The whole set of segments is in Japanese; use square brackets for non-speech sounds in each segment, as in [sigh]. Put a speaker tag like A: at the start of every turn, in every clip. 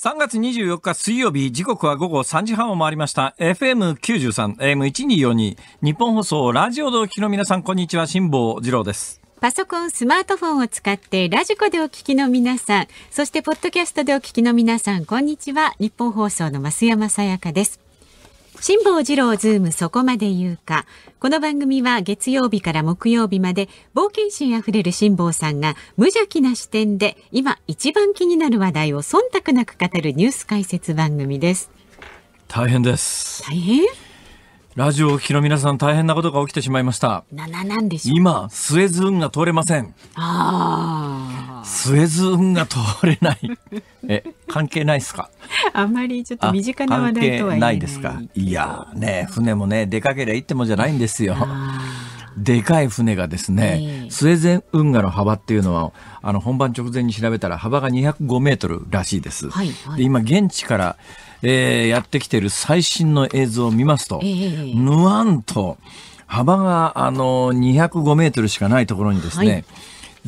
A: 3月24日水曜日、時刻は午後3時半を回りました。FM93、AM1242、日本放送、ラジオでお聞きの皆さん、こんにちは、辛坊二郎です。
B: パソコン、スマートフォンを使ってラジコでお聞きの皆さん、そしてポッドキャストでお聞きの皆さん、こんにちは。日本放送の増山さやかです。辛坊治郎ズームそこまで言うか。この番組は月曜日から木曜日まで冒険心あふれる辛坊さんが無邪気な視点で今一番気になる話題を忖度なく語るニュース解説番組です。
A: 大変です。大変ラジオを聴きの皆さん大変なことが起きてしまいました。
B: な、な、なんでし
A: ょう。今、スエズ運が通れません。
B: あ
A: スエズ運が通れない。[laughs] え、関係ないですか
B: あ。まりちょっと身近な話題とは言えない。関係ないで
A: すか。いやーね、船もね、出かけりゃ行ってもじゃないんですよ。でかい船がですね、スエズ運河の幅っていうのは、あの、本番直前に調べたら幅が205メートルらしいです。はいはいで今、現地からえー、やってきている最新の映像を見ますと、えー、ぬわんと幅があの205メートルしかないところにですね、はい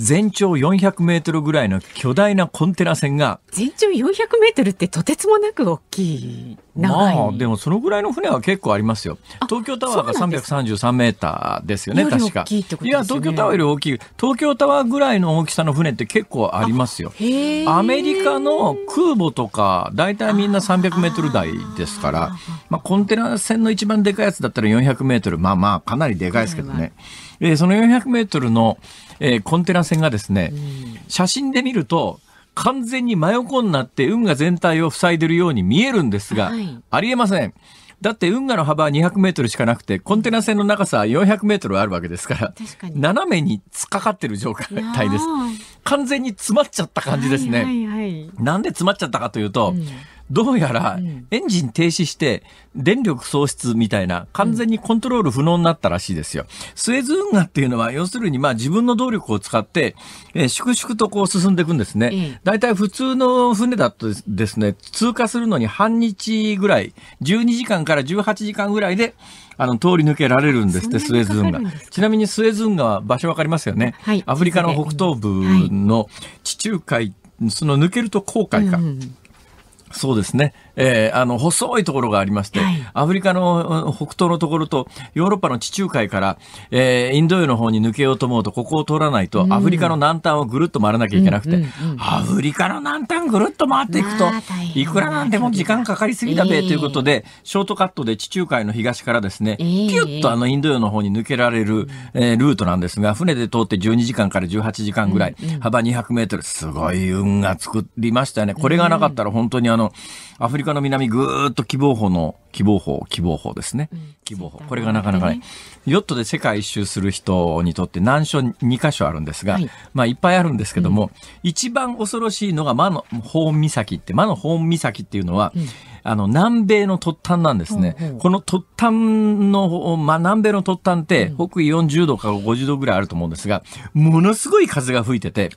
A: 全長400メートルぐらいの巨大なコンテナ船が。
B: 全長400メートルってとてつもなく大きい。ま
A: あ、でもそのぐらいの船は結構ありますよ。東京タワーが333メーターですよね、確か。いや、東京タワーより大きい。東京タワーぐらいの大きさの船って結構ありますよ。アメリカの空母とか、大体みんな300メートル台ですから、まあ、コンテナ船の一番でかいやつだったら400メートル。まあまあ、かなりでかいですけどね。えー、その400メートルの、えー、コンテナ船がですね、写真で見ると、完全に真横になって運河全体を塞いでるように見えるんですが、はい、ありえません。だって運河の幅は200メートルしかなくて、コンテナ船の長さは400メートルあるわけですから、か斜めに突っかかってる状態です。完全に詰まっちゃった感じですね。はいはいはい、なんで詰まっちゃったかというと、うんどうやらエンジン停止して電力喪失みたいな完全にコントロール不能になったらしいですよ。スエズ運河っていうのは要するにまあ自分の動力を使って、えー、粛々とこう進んでいくんですね。大体普通の船だとですね、通過するのに半日ぐらい、12時間から18時間ぐらいであの、通り抜けられるんですって、スエズ運河。ちなみにスエズ運河は場所わかりますよね。はい、アフリカの北東部の地中海、その抜けると航海か。うんうんそうですね。えー、あの、細いところがありまして、はい、アフリカの北東のところと、ヨーロッパの地中海から、えー、インド洋の方に抜けようと思うと、ここを通らないと、アフリカの南端をぐるっと回らなきゃいけなくて、アフリカの南端ぐるっと回っていくと、いくらなんでも時間かかりすぎだべ、ということで、ショートカットで地中海の東からですね、ピュッとあの、インド洋の方に抜けられる、えー、ルートなんですが、船で通って12時間から18時間ぐらい、幅200メートル、すごい運が作りましたね。これがなかったら本当にあの、アフリカカの南、ぐーっと希望法の、希望法、希望法ですね。希望法。これがなかなかね。ヨットで世界一周する人にとって難所2箇所あるんですが、まあいっぱいあるんですけども、一番恐ろしいのが魔の本岬って、魔の本岬っていうのは、あの、南米の突端なんですね。この突端の、まあ、南米の突端って、北緯40度か50度ぐらいあると思うんですが、ものすごい風が吹いてて、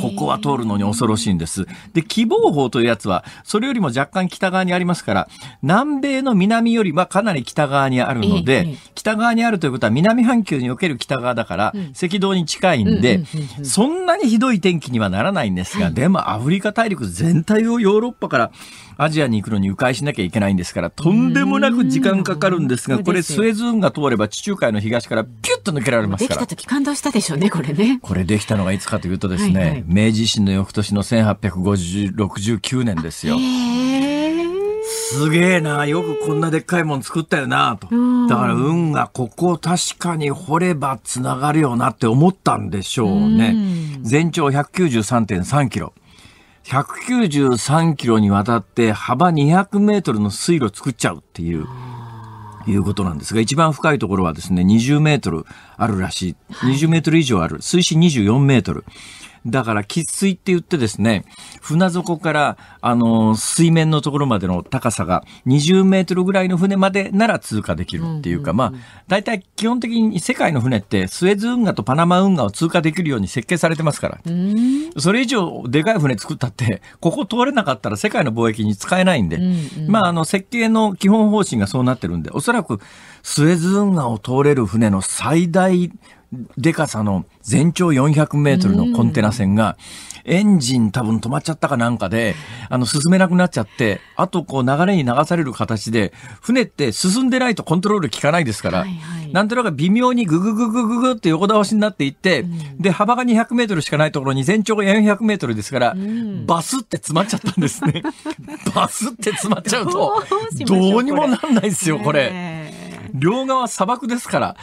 A: ここは通るのに恐ろしいんです。で、希望法というやつは、それよりも若干北側にありますから、南米の南よりはかなり北側にあるので、北側にあるということは南半球における北側だから、赤道に近いんで、そんなにひどい天気にはならないんですが、でもアフリカ大陸全体をヨーロッパからアジアに行くのに迂回しなきゃいけないんですから、とんでもなく時間かかるんですが、これスエズ運が通れば地中海の東からピュッと抜けられますから。でき
B: た時感動したでしょうね、これね。こ
A: れできたのがいつかというとですね、はいはい、明治維新の翌年の1869年ですよ。すげえな、よくこんなでっかいもん作ったよな、と。だから運がここを確かに掘れば繋がるよなって思ったんでしょうね。全長193.3キロ。193キロにわたって幅200メートルの水路を作っちゃうっていう。いうことなんですが、一番深いところはですね、20メートルあるらしい。20メートル以上ある。水深24メートル。だから、喫水って言ってですね、船底から、あの、水面のところまでの高さが20メートルぐらいの船までなら通過できるっていうか、まあ、大体基本的に世界の船ってスエズ運河とパナマ運河を通過できるように設計されてますから。それ以上でかい船作ったって、ここ通れなかったら世界の貿易に使えないんで、まあ、あの、設計の基本方針がそうなってるんで、おそらくスエズ運河を通れる船の最大でかさの全長400メートルのコンテナ船が、エンジン多分止まっちゃったかなんかで、あの、進めなくなっちゃって、あとこう流れに流される形で、船って進んでないとコントロール効かないですから、はいはい、なんとなく微妙にググググググって横倒しになっていって、で、幅が200メートルしかないところに全長が400メートルですから、バスって詰まっちゃったんですね。[laughs] バスって詰まっちゃうと、どうにもなんないですよ、これ。両側砂漠ですから、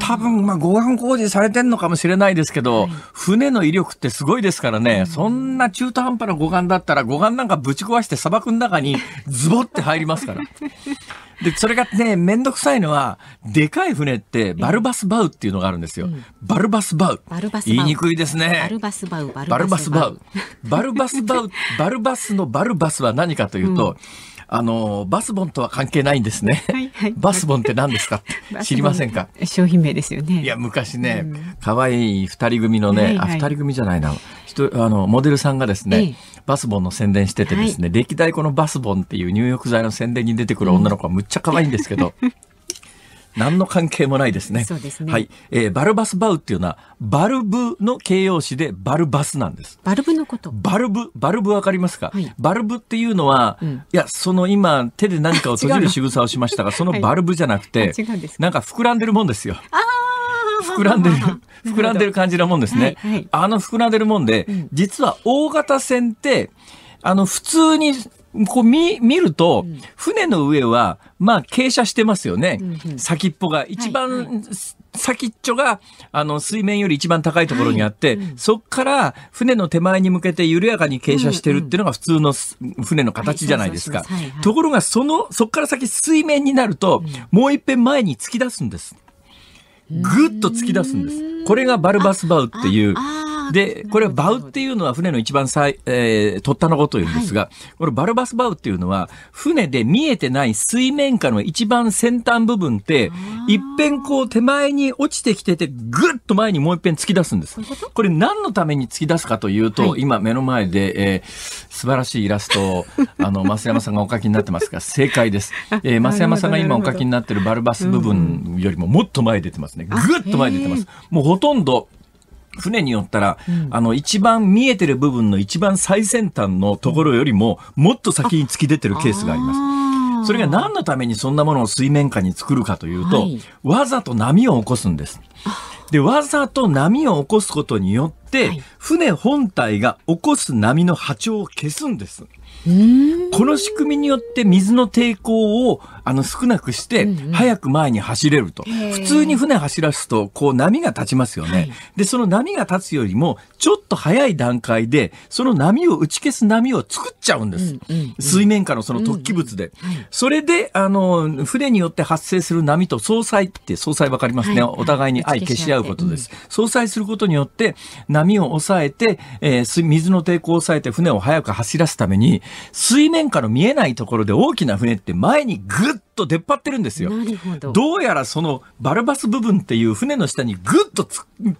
A: 多分、まあ、護岸工事されてるのかもしれないですけど、はい、船の威力ってすごいですからね、うん、そんな中途半端な護岸だったら、護岸なんかぶち壊して砂漠の中にズボって入りますから。[laughs] で、それがね、めんどくさいのは、でかい船ってバルバスバウっていうのがあるんですよ。うん、バルバスバウ。言いにくいですね。バル
B: バスバウ、バルバスバウ。バルバス
A: バウ、バルバスのバルバスは何かというと、うんあのバスボンとは関係ないんですね。はいはい、バスボンって何ですか [laughs] 知りませんか商品名ですよね。いや昔ね可愛、いん、い二人組のね、はいはい、あ二人組じゃないなあのモデルさんがですね、バスボンの宣伝しててですね、はい、歴代このバスボンっていう入浴剤の宣伝に出てくる女の子はむっちゃ可愛いんですけど。うん何の関係もないですね。そうですね。はい、えー、バルバスバウっていうのは、バルブの形容詞でバルバスなんです。バルブのこと。バルブ、バルブわかりますか、はい、バルブっていうのは、うん、いや、その今、手で何かを閉じる仕草をしましたが、その [laughs] バルブじゃなくて、はい、なんか膨らんでるもんですよ。あ膨らんでる、膨らんでる感じなもんですね。はいはい、あの膨らんでるもんで、うん、実は大型船って、あの、普通にこう見、見ると、船の上は、まあ、傾斜してますよね。うんうん、先っぽが。一番、先っちょが、あの、水面より一番高いところにあって、はいうん、そっから船の手前に向けて緩やかに傾斜してるっていうのが普通の船の形じゃないですか。ところが、その、そっから先水面になると、もう一遍前に突き出すんです。ぐっと突き出すんです。これがバルバスバウっていう、で、これはバウっていうのは船の一番最、えー、ったのことを言うんですが、はい、これバルバスバウっていうのは、船で見えてない水面下の一番先端部分って、一辺こう手前に落ちてきてて、ぐっと前にもう一遍突き出すんです。これ何のために突き出すかというと、はい、今目の前で、えー、素晴らしいイラストを、[laughs] あの、増山さんがお書きになってますが、正解です。えー、増山さんが今お書きになってるバルバス部分よりももっと前出てますね。ぐっと前出てます。もうほとんど船に乗ったら、うん、あの、一番見えてる部分の一番最先端のところよりも、もっと先に突き出てるケースがあります。それが何のためにそんなものを水面下に作るかというと、はい、わざと波を起こすんです。で、わざと波を起こすことによって、はい、船本体が起こす波の波長を消すんです。この仕組みによって水の抵抗をあの少なくして、早く前に走れると。うんうん、普通に船走らすと、こう波が立ちますよね、はい、で、その波が立つよりも、ちょっと早い段階で、その波を打ち消す波を作っちゃうんです。うんうんうん、水面下のその突起物で、うんうんはい。それで、あの、船によって発生する波と相殺って、相殺わかりますね、はい。お互いに相消し合うことです。相殺することによって、波を抑えて、えー、水の抵抗を抑えて船を早く走らすために、水面下の見えないところで大きな船って前にグッと出っ張ってるんですよ。どどうやらそのバルバス部分っていう船の下にグッと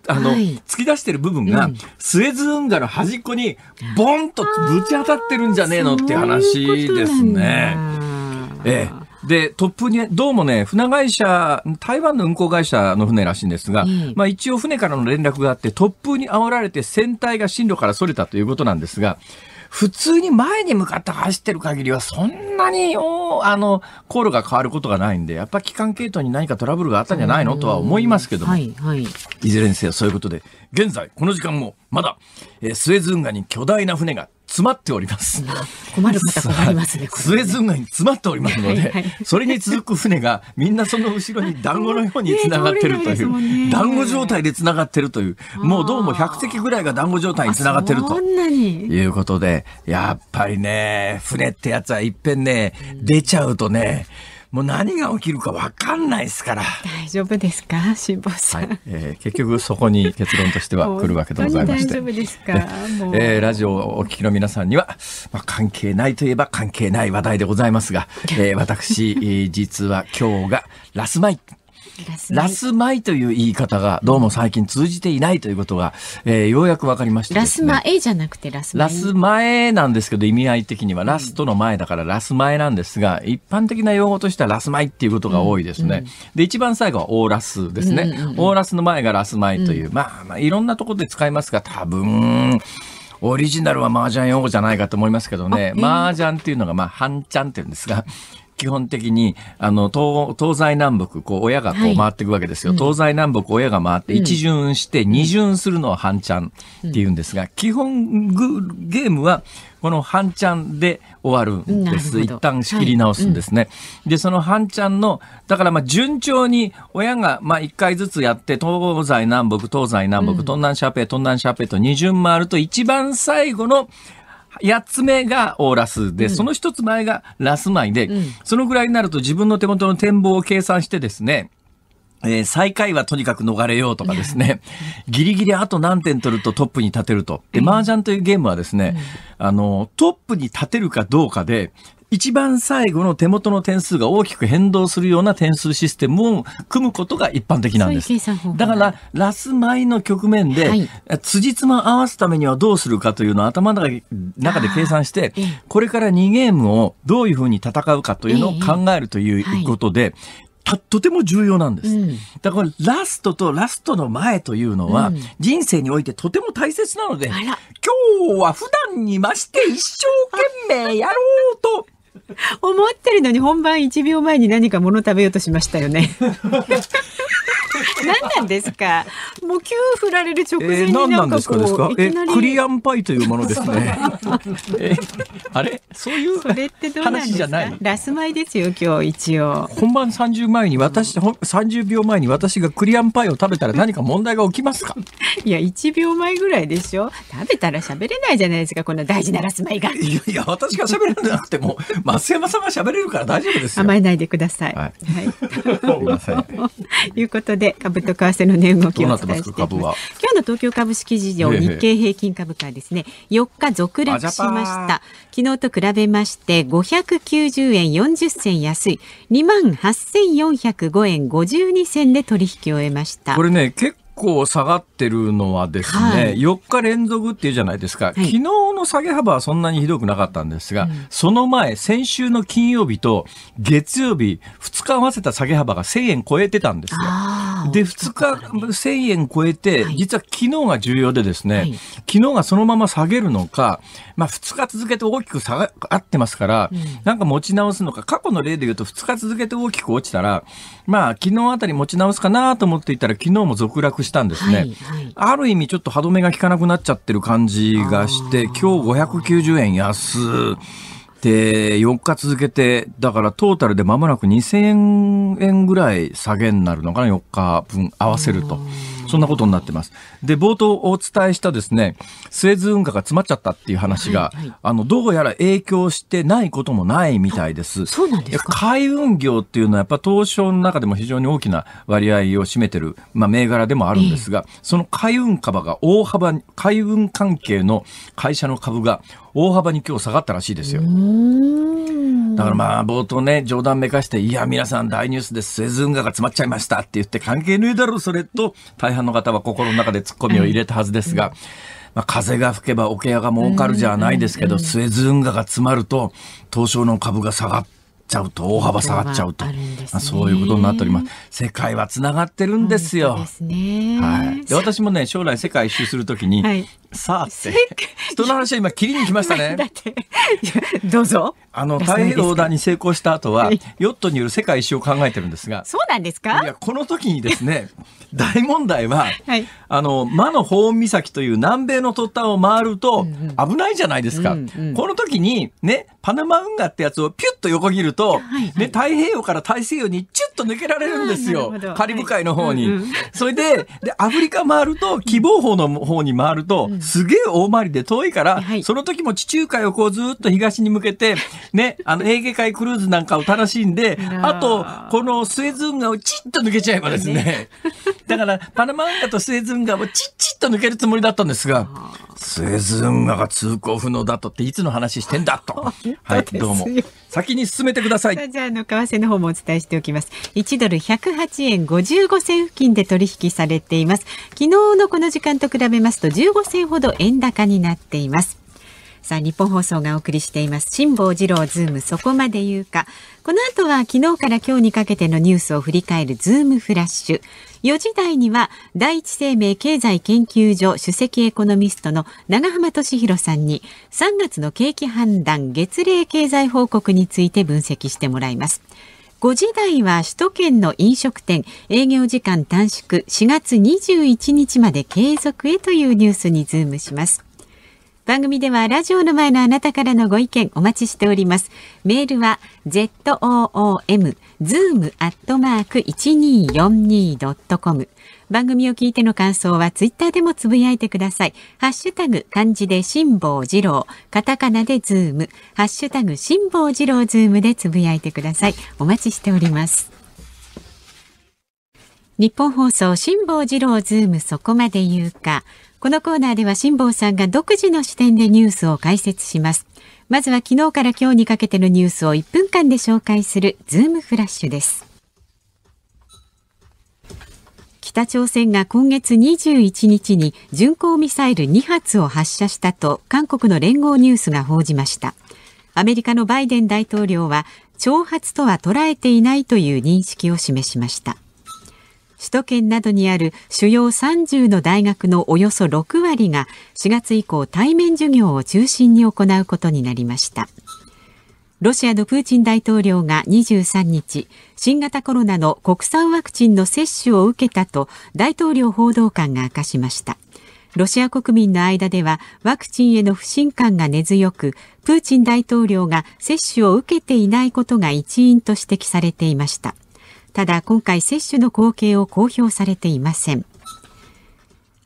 A: あの、はい、突き出してる部分が、うん、スエズ運河の端っこにボンとぶち当たってるんじゃねえのって話ですね。ええ。で、突風に、どうもね、船会社、台湾の運航会社の船らしいんですが、うん、まあ一応船からの連絡があって、突風に煽られて船体が進路から逸れたということなんですが、普通に前に向かって走ってる限りは、そんなに、あの、航路が変わることがないんで、やっぱ機関系統に何かトラブルがあったんじゃないのとは思いますけども、は
B: いはい、い
A: ずれにせよそういうことで、現在、この時間も、まだ、えー、スエズ運河に巨大な船が詰まっております。
B: [laughs] 困る方困りますね。ス
A: エズ運に詰まっておりますので、はいはい、それに続く船がみんなその後ろに団子のようにつながってるという、団子状態でつながってるという、もうどうも100隻ぐらいが団子状態につながってると
B: い
A: うことで、やっぱりね、船ってやつはいっぺんね、出ちゃうとね、うんもう何が起きるか分かんないです
B: から。大丈夫ですか、辛坊さん。はい、
A: えー、結局そこに結論としては来るわけでございまして。大丈夫
B: ですか。えー、
A: ラジオをお聞きの皆さんには、まあ、関係ないといえば関係ない話題でございますが、[laughs] えー、私、実は今日がラスマイラスイという言い方がどうも最近通じていないということが、えー、ようやく分かりました、ね、ラス前
B: じゃなくてラス前ラス
A: 前なんですけど意味合い的にはラストの前だからラス前なんですが一般的な用語としてはラス前っていうことが多いですね、うんうん、で一番最後はオーラスですね、うんうん、オーラスの前がラス前という、うん、まあ、まあいろんなところで使いますが多分オリジナルは麻雀用語じゃないかと思いますけどね、麻雀っていうのが、まあ、半ちゃんっていうんですが、基本的にあの東西南北こう親がこう回っていくわけですよ、はいうん、東西南北親が回って一巡して二巡するのは半ちゃんっていうんですが、うん、基本ゲームはこの半ちゃんで終わるんです。一旦仕切り直すんですね。はいうん、で、その半ちゃんの、だからまあ順調に親がまあ一回ずつやって、東西南北、東西南北、東南シャーペ、東南シャーペと二巡回ると一番最後の8つ目がオーラスで、うん、その1つ前がラスイで、うん、そのぐらいになると自分の手元の展望を計算してですね、えー、最下位はとにかく逃れようとかですね、ギリギリあと何点取るとトップに立てると。で、麻雀というゲームはですね、あの、トップに立てるかどうかで、一番最後の手元の点数が大きく変動するような点数システムを組むことが一般的なんです。ううだから、ラス前の局面で、はい、辻褄合わすためにはどうするかというのを頭の中で計算して、これから2ゲームをどういうふうに戦うかというのを考えるということで、とても重要なんです。うん、だからラストとラストの前というのは、人生においてとて
B: も大切なので、今日は普段に増して一生懸命やろうと [laughs] 思ってるのに本番1秒前に何か物食べようとしましたよね。[laughs] 何なんですかもう急振られる直前になんかこう、えー、ですかえクリアン
A: パイというものですね [laughs] えあれ
B: そういうそれってどうなん
A: ラスマイですよ今日一応本番三十前に私三十秒前に私がクリアンパイを食べたら何か問題が起きますか
B: いや一秒前ぐらいでしょ食べたら喋れないじゃないですかこんな大事なラスマイがいやい
A: や私が喋るなくても増山さんが喋れるから大丈夫です甘え
B: ないでくださいはい、はい、[laughs] ということで株と為替の値動きをお伝え伝していきます今日の東京株式市場、日経平均株価ですね4日続落しました昨日と比べまして590円40銭安い2万8405円52銭で取引を終えましたこれ
A: ね結構下がっってるのはですね、はい、4日連続っていうじゃないですか、はい、昨日の下げ幅はそんなにひどくなかったんですが、うん、その前、先週の金曜日と月曜日、2日合わせた下げ幅が1000円超えてたんですよ。で、2日、千1000円超えて、はい、実は昨日が重要でですね、はい、昨日がそのまま下げるのか、まあ2日続けて大きく下がってますから、うん、なんか持ち直すのか、過去の例で言うと2日続けて大きく落ちたら、まあ昨日あたり持ち直すかなと思っていたら、昨日も続落したんですね。はいはい、ある意味ちょっと歯止めが効かなくなっちゃってる感じがして、今日590円安。で、4日続けて、だからトータルでまもなく2000円ぐらい下げになるのかな、4日分合わせると。そんなことになってます。で、冒頭お伝えしたですね、スエズ運河が詰まっちゃったっていう話が、はいはい、あの、どうやら影響してないこともないみたいです。そうなんですか海運業っていうのはやっぱ東証の中でも非常に大きな割合を占めてる、まあ、銘柄でもあるんですが、えー、その海運株が大幅に、海運関係の会社の株が大幅に今日下がったらしいですよ。だからまあ、冒頭ね、冗談めかして、いや、皆さん大ニュースでスエズ運河が詰まっちゃいましたって言って、関係ねえだろ、それと、大半の方は心の中でツッコミを入れたはずですが、まあ、風が吹けば桶屋が儲かるじゃないですけど、スエズ運河が詰まると、東証の株が下がって、ちゃうと大幅下がっちゃうと、ね、そういうことになっております世界はつながってるんですよ、ね、はい。で私もね将来世界一周するときに、はい、さあって人の話は今切りに来ましたね [laughs] どうぞあの太平洋横断に成功した後は、はい、ヨットによる世界一周を考えてるんですがそ
B: うなんですか
A: いやこの時にですね大問題は、はい、あの魔の保温岬という南米の突端を回ると危ないじゃないですか、うんうん、この時にねパナマ運河ってやつをピュッと横切ると、で、太平洋から大西洋にちゅっと抜けられるんですよ。カリブ海の方に。それで、で、アフリカ回ると、希望法の方に回ると、すげえ大回りで遠いから、その時も地中海をこうずっと東に向けて、ね、あの、エーゲ海クルーズなんかを楽しんで、あと、このスエズ運河をちっと抜けちゃえばですね、[laughs] だから、パナマ運河とスエズ運河をちっちッと抜けるつもりだったんですが、スエズ運河が通行不能だとっていつの話してんだと。[laughs] はい、どうも。
B: 先に進めてください。じゃあ、あの、為替の方もお伝えしておきます。1ドル108円55銭付近で取引されています。昨日のこの時間と比べますと15銭ほど円高になっています。さあ、日本放送がお送りしています。辛坊治郎ズームそこまで言うか。この後は昨日から今日にかけてのニュースを振り返るズームフラッシュ。4時台には第一生命経済研究所首席エコノミストの長浜俊弘さんに3月の景気判断月例経済報告について分析してもらいます。5時台は首都圏の飲食店営業時間短縮4月21日まで継続へというニュースにズームします。番組ではラジオの前のあなたからのご意見お待ちしております。メールは zoom アットマーク 1242.com 番組を聞いての感想はツイッターでもつぶやいてください。ハッシュタグ漢字で辛坊治郎、カタカナでズーム、ハッシュタグ辛坊治郎ズームでつぶやいてください。お待ちしております。日本放送辛坊治郎ズームそこまで言うか。このコーナーでは辛坊さんが独自の視点でニュースを解説します。まずは昨日から今日にかけてのニュースを1分間で紹介するズームフラッシュです。北朝鮮が今月21日に巡航ミサイル2発を発射したと韓国の連合ニュースが報じました。アメリカのバイデン大統領は挑発とは捉えていないという認識を示しました。首都圏などにある主要30の大学のおよそ6割が4月以降対面授業を中心に行うことになりましたロシアのプーチン大統領が23日新型コロナの国産ワクチンの接種を受けたと大統領報道官が明かしましたロシア国民の間ではワクチンへの不信感が根強くプーチン大統領が接種を受けていないことが一因と指摘されていましたただ今回接種の合計を公表されていません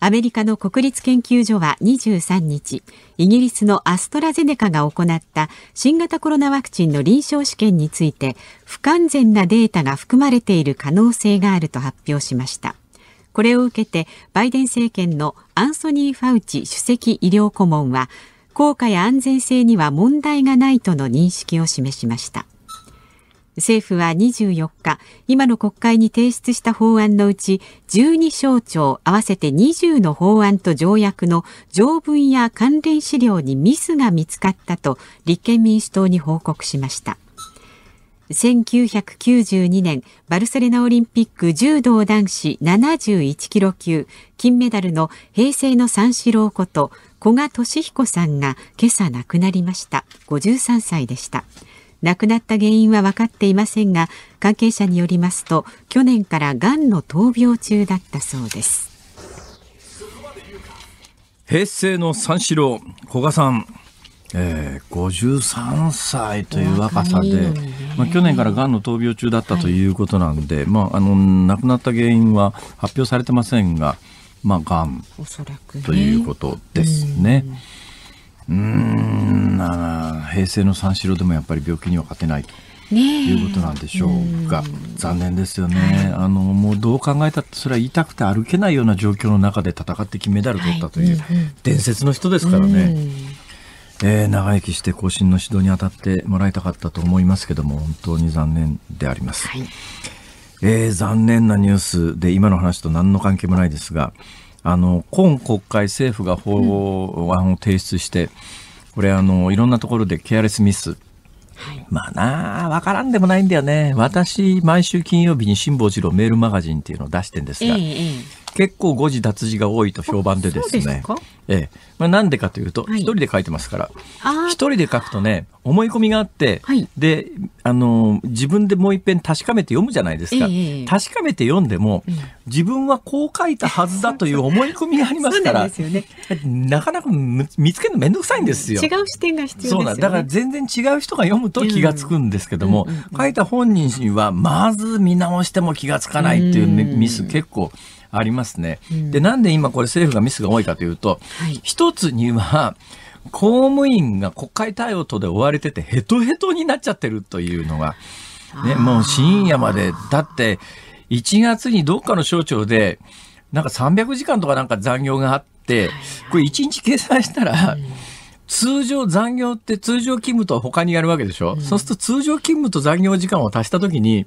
B: アメリカの国立研究所は23日、イギリスのアストラゼネカが行った新型コロナワクチンの臨床試験について、不完全なデータが含まれている可能性があると発表しました。これを受けて、バイデン政権のアンソニー・ファウチ首席医療顧問は、効果や安全性には問題がないとの認識を示しました。政府は24日、今の国会に提出した法案のうち、12省庁合わせて20の法案と条約の条文や関連資料にミスが見つかったと立憲民主党に報告しました。1992年バルセロナオリンピック柔道男子71キロ級金メダルの平成の三四郎こと古賀俊彦さんが今朝亡くなりました53歳でした。亡くなった原因は分かっていませんが関係者によりますと去年からがんの闘病中だったそうです
A: 平成の三四郎古賀さんえー、53歳という若さで、ね、まあ、去年からがんの闘病中だったということなんで、はい、まあ、あの亡くなった原因は発表されてませんが、まあ、がん
B: ということです
A: ね。ねうーん平成の三四郎でもやっぱり病気には勝てないと。
B: いうこと
A: なんでしょうが、残念ですよね、はい、あのもうどう考えたってそれは痛くて歩けないような状況の中で戦って金メダル取ったという伝説の人ですからね、はい、えー、長生きして後進の指導に当たってもらいたかったと思いますけども本当に残念であります、はい、えー、残念なニュースで今の話と何の関係もないですがあの今国会政府が法案を提出して、これあのいろんなところでケアレスミスはい、まあなあ、分からんでもないんだよね。私、毎週金曜日に辛坊治郎メールマガジンっていうのを出してんですが、ええ、結構誤字脱字が多いと評判でですね。ええ。まあ、なんでかというと、一、人で書いてますから。一人で書くとね、思い込みがあって、はい、で、あの、自分でもう一遍確かめて読むじゃないですか。えー、確かめて読んでも、うん、自分はこう書いたはずだという思い込みがありますから、なね、なかなか見つけるのめんどくさいんですよ。違
B: う視点が必要、ね、そうだから
A: 全然違う人が読むと気がつくんですけども、書いた本人はまず見直しても気がつかないっていう、ね、ミス結構、ありますね。うん、で、なんで今これ政府がミスが多いかというと、はい、一つには、公務員が国会対応とで追われてて、ヘトヘトになっちゃってるというのが、ね、もう深夜まで、だって、1月にどっかの省庁で、なんか300時間とかなんか残業があって、これ1日計算したら、通常残業って通常勤務と他にやるわけでしょ、うん、そうすると通常勤務と残業時間を足した時に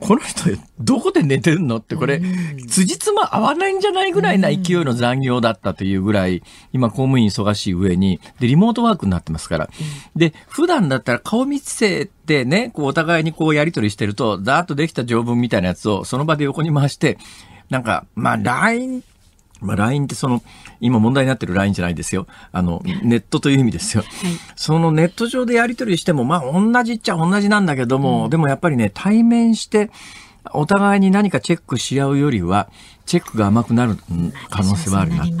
A: この人どこで寝てるのってこれ、辻褄合わないんじゃないぐらいな勢いの残業だったというぐらい、今公務員忙しい上に、で、リモートワークになってますから。で、普段だったら顔見せてね、こうお互いにこうやり取りしてると、ざーっとできた条文みたいなやつをその場で横に回して、なんか、まあ LINE、まあ LINE ってその、今問題になってる LINE じゃないですよ。あの、ネットという意味ですよ。はい、そのネット上でやり取りしても、まあ、同じっちゃ同じなんだけども、うん、でもやっぱりね、対面して、お互いに何かチェックし合うよりは、チェックが甘くなる可能性はあるな。なね、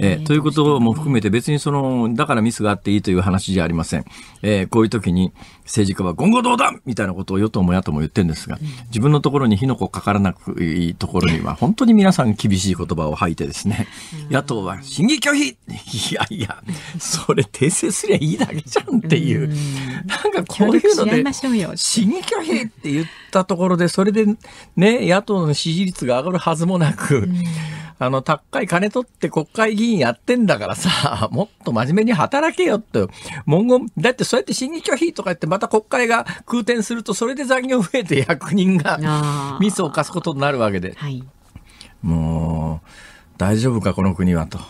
A: えー、ということも含めて別にそのだからミスがあっていいという話じゃありません。えー、こういう時に政治家は言語道断みたいなことを与党も野党も言ってるんですが、自分のところに火の粉かからなくいいところには、本当に皆さん厳しい言葉を吐いてですね、野党は審議拒否いやいや、それ訂正すりゃいいだけじゃんっていう、なんかこういうので、審議拒否って言ったところで、それでね、野党の支持率が上がるはずもなく、あの、高い金取って国会議員やってんだからさ、[laughs] もっと真面目に働けよって、文言、だってそうやって審議拒否とか言ってまた国会が空転すると、それで残業増えて役人がミスを犯すことになるわけで。はい、もう、大丈夫か、この国はと。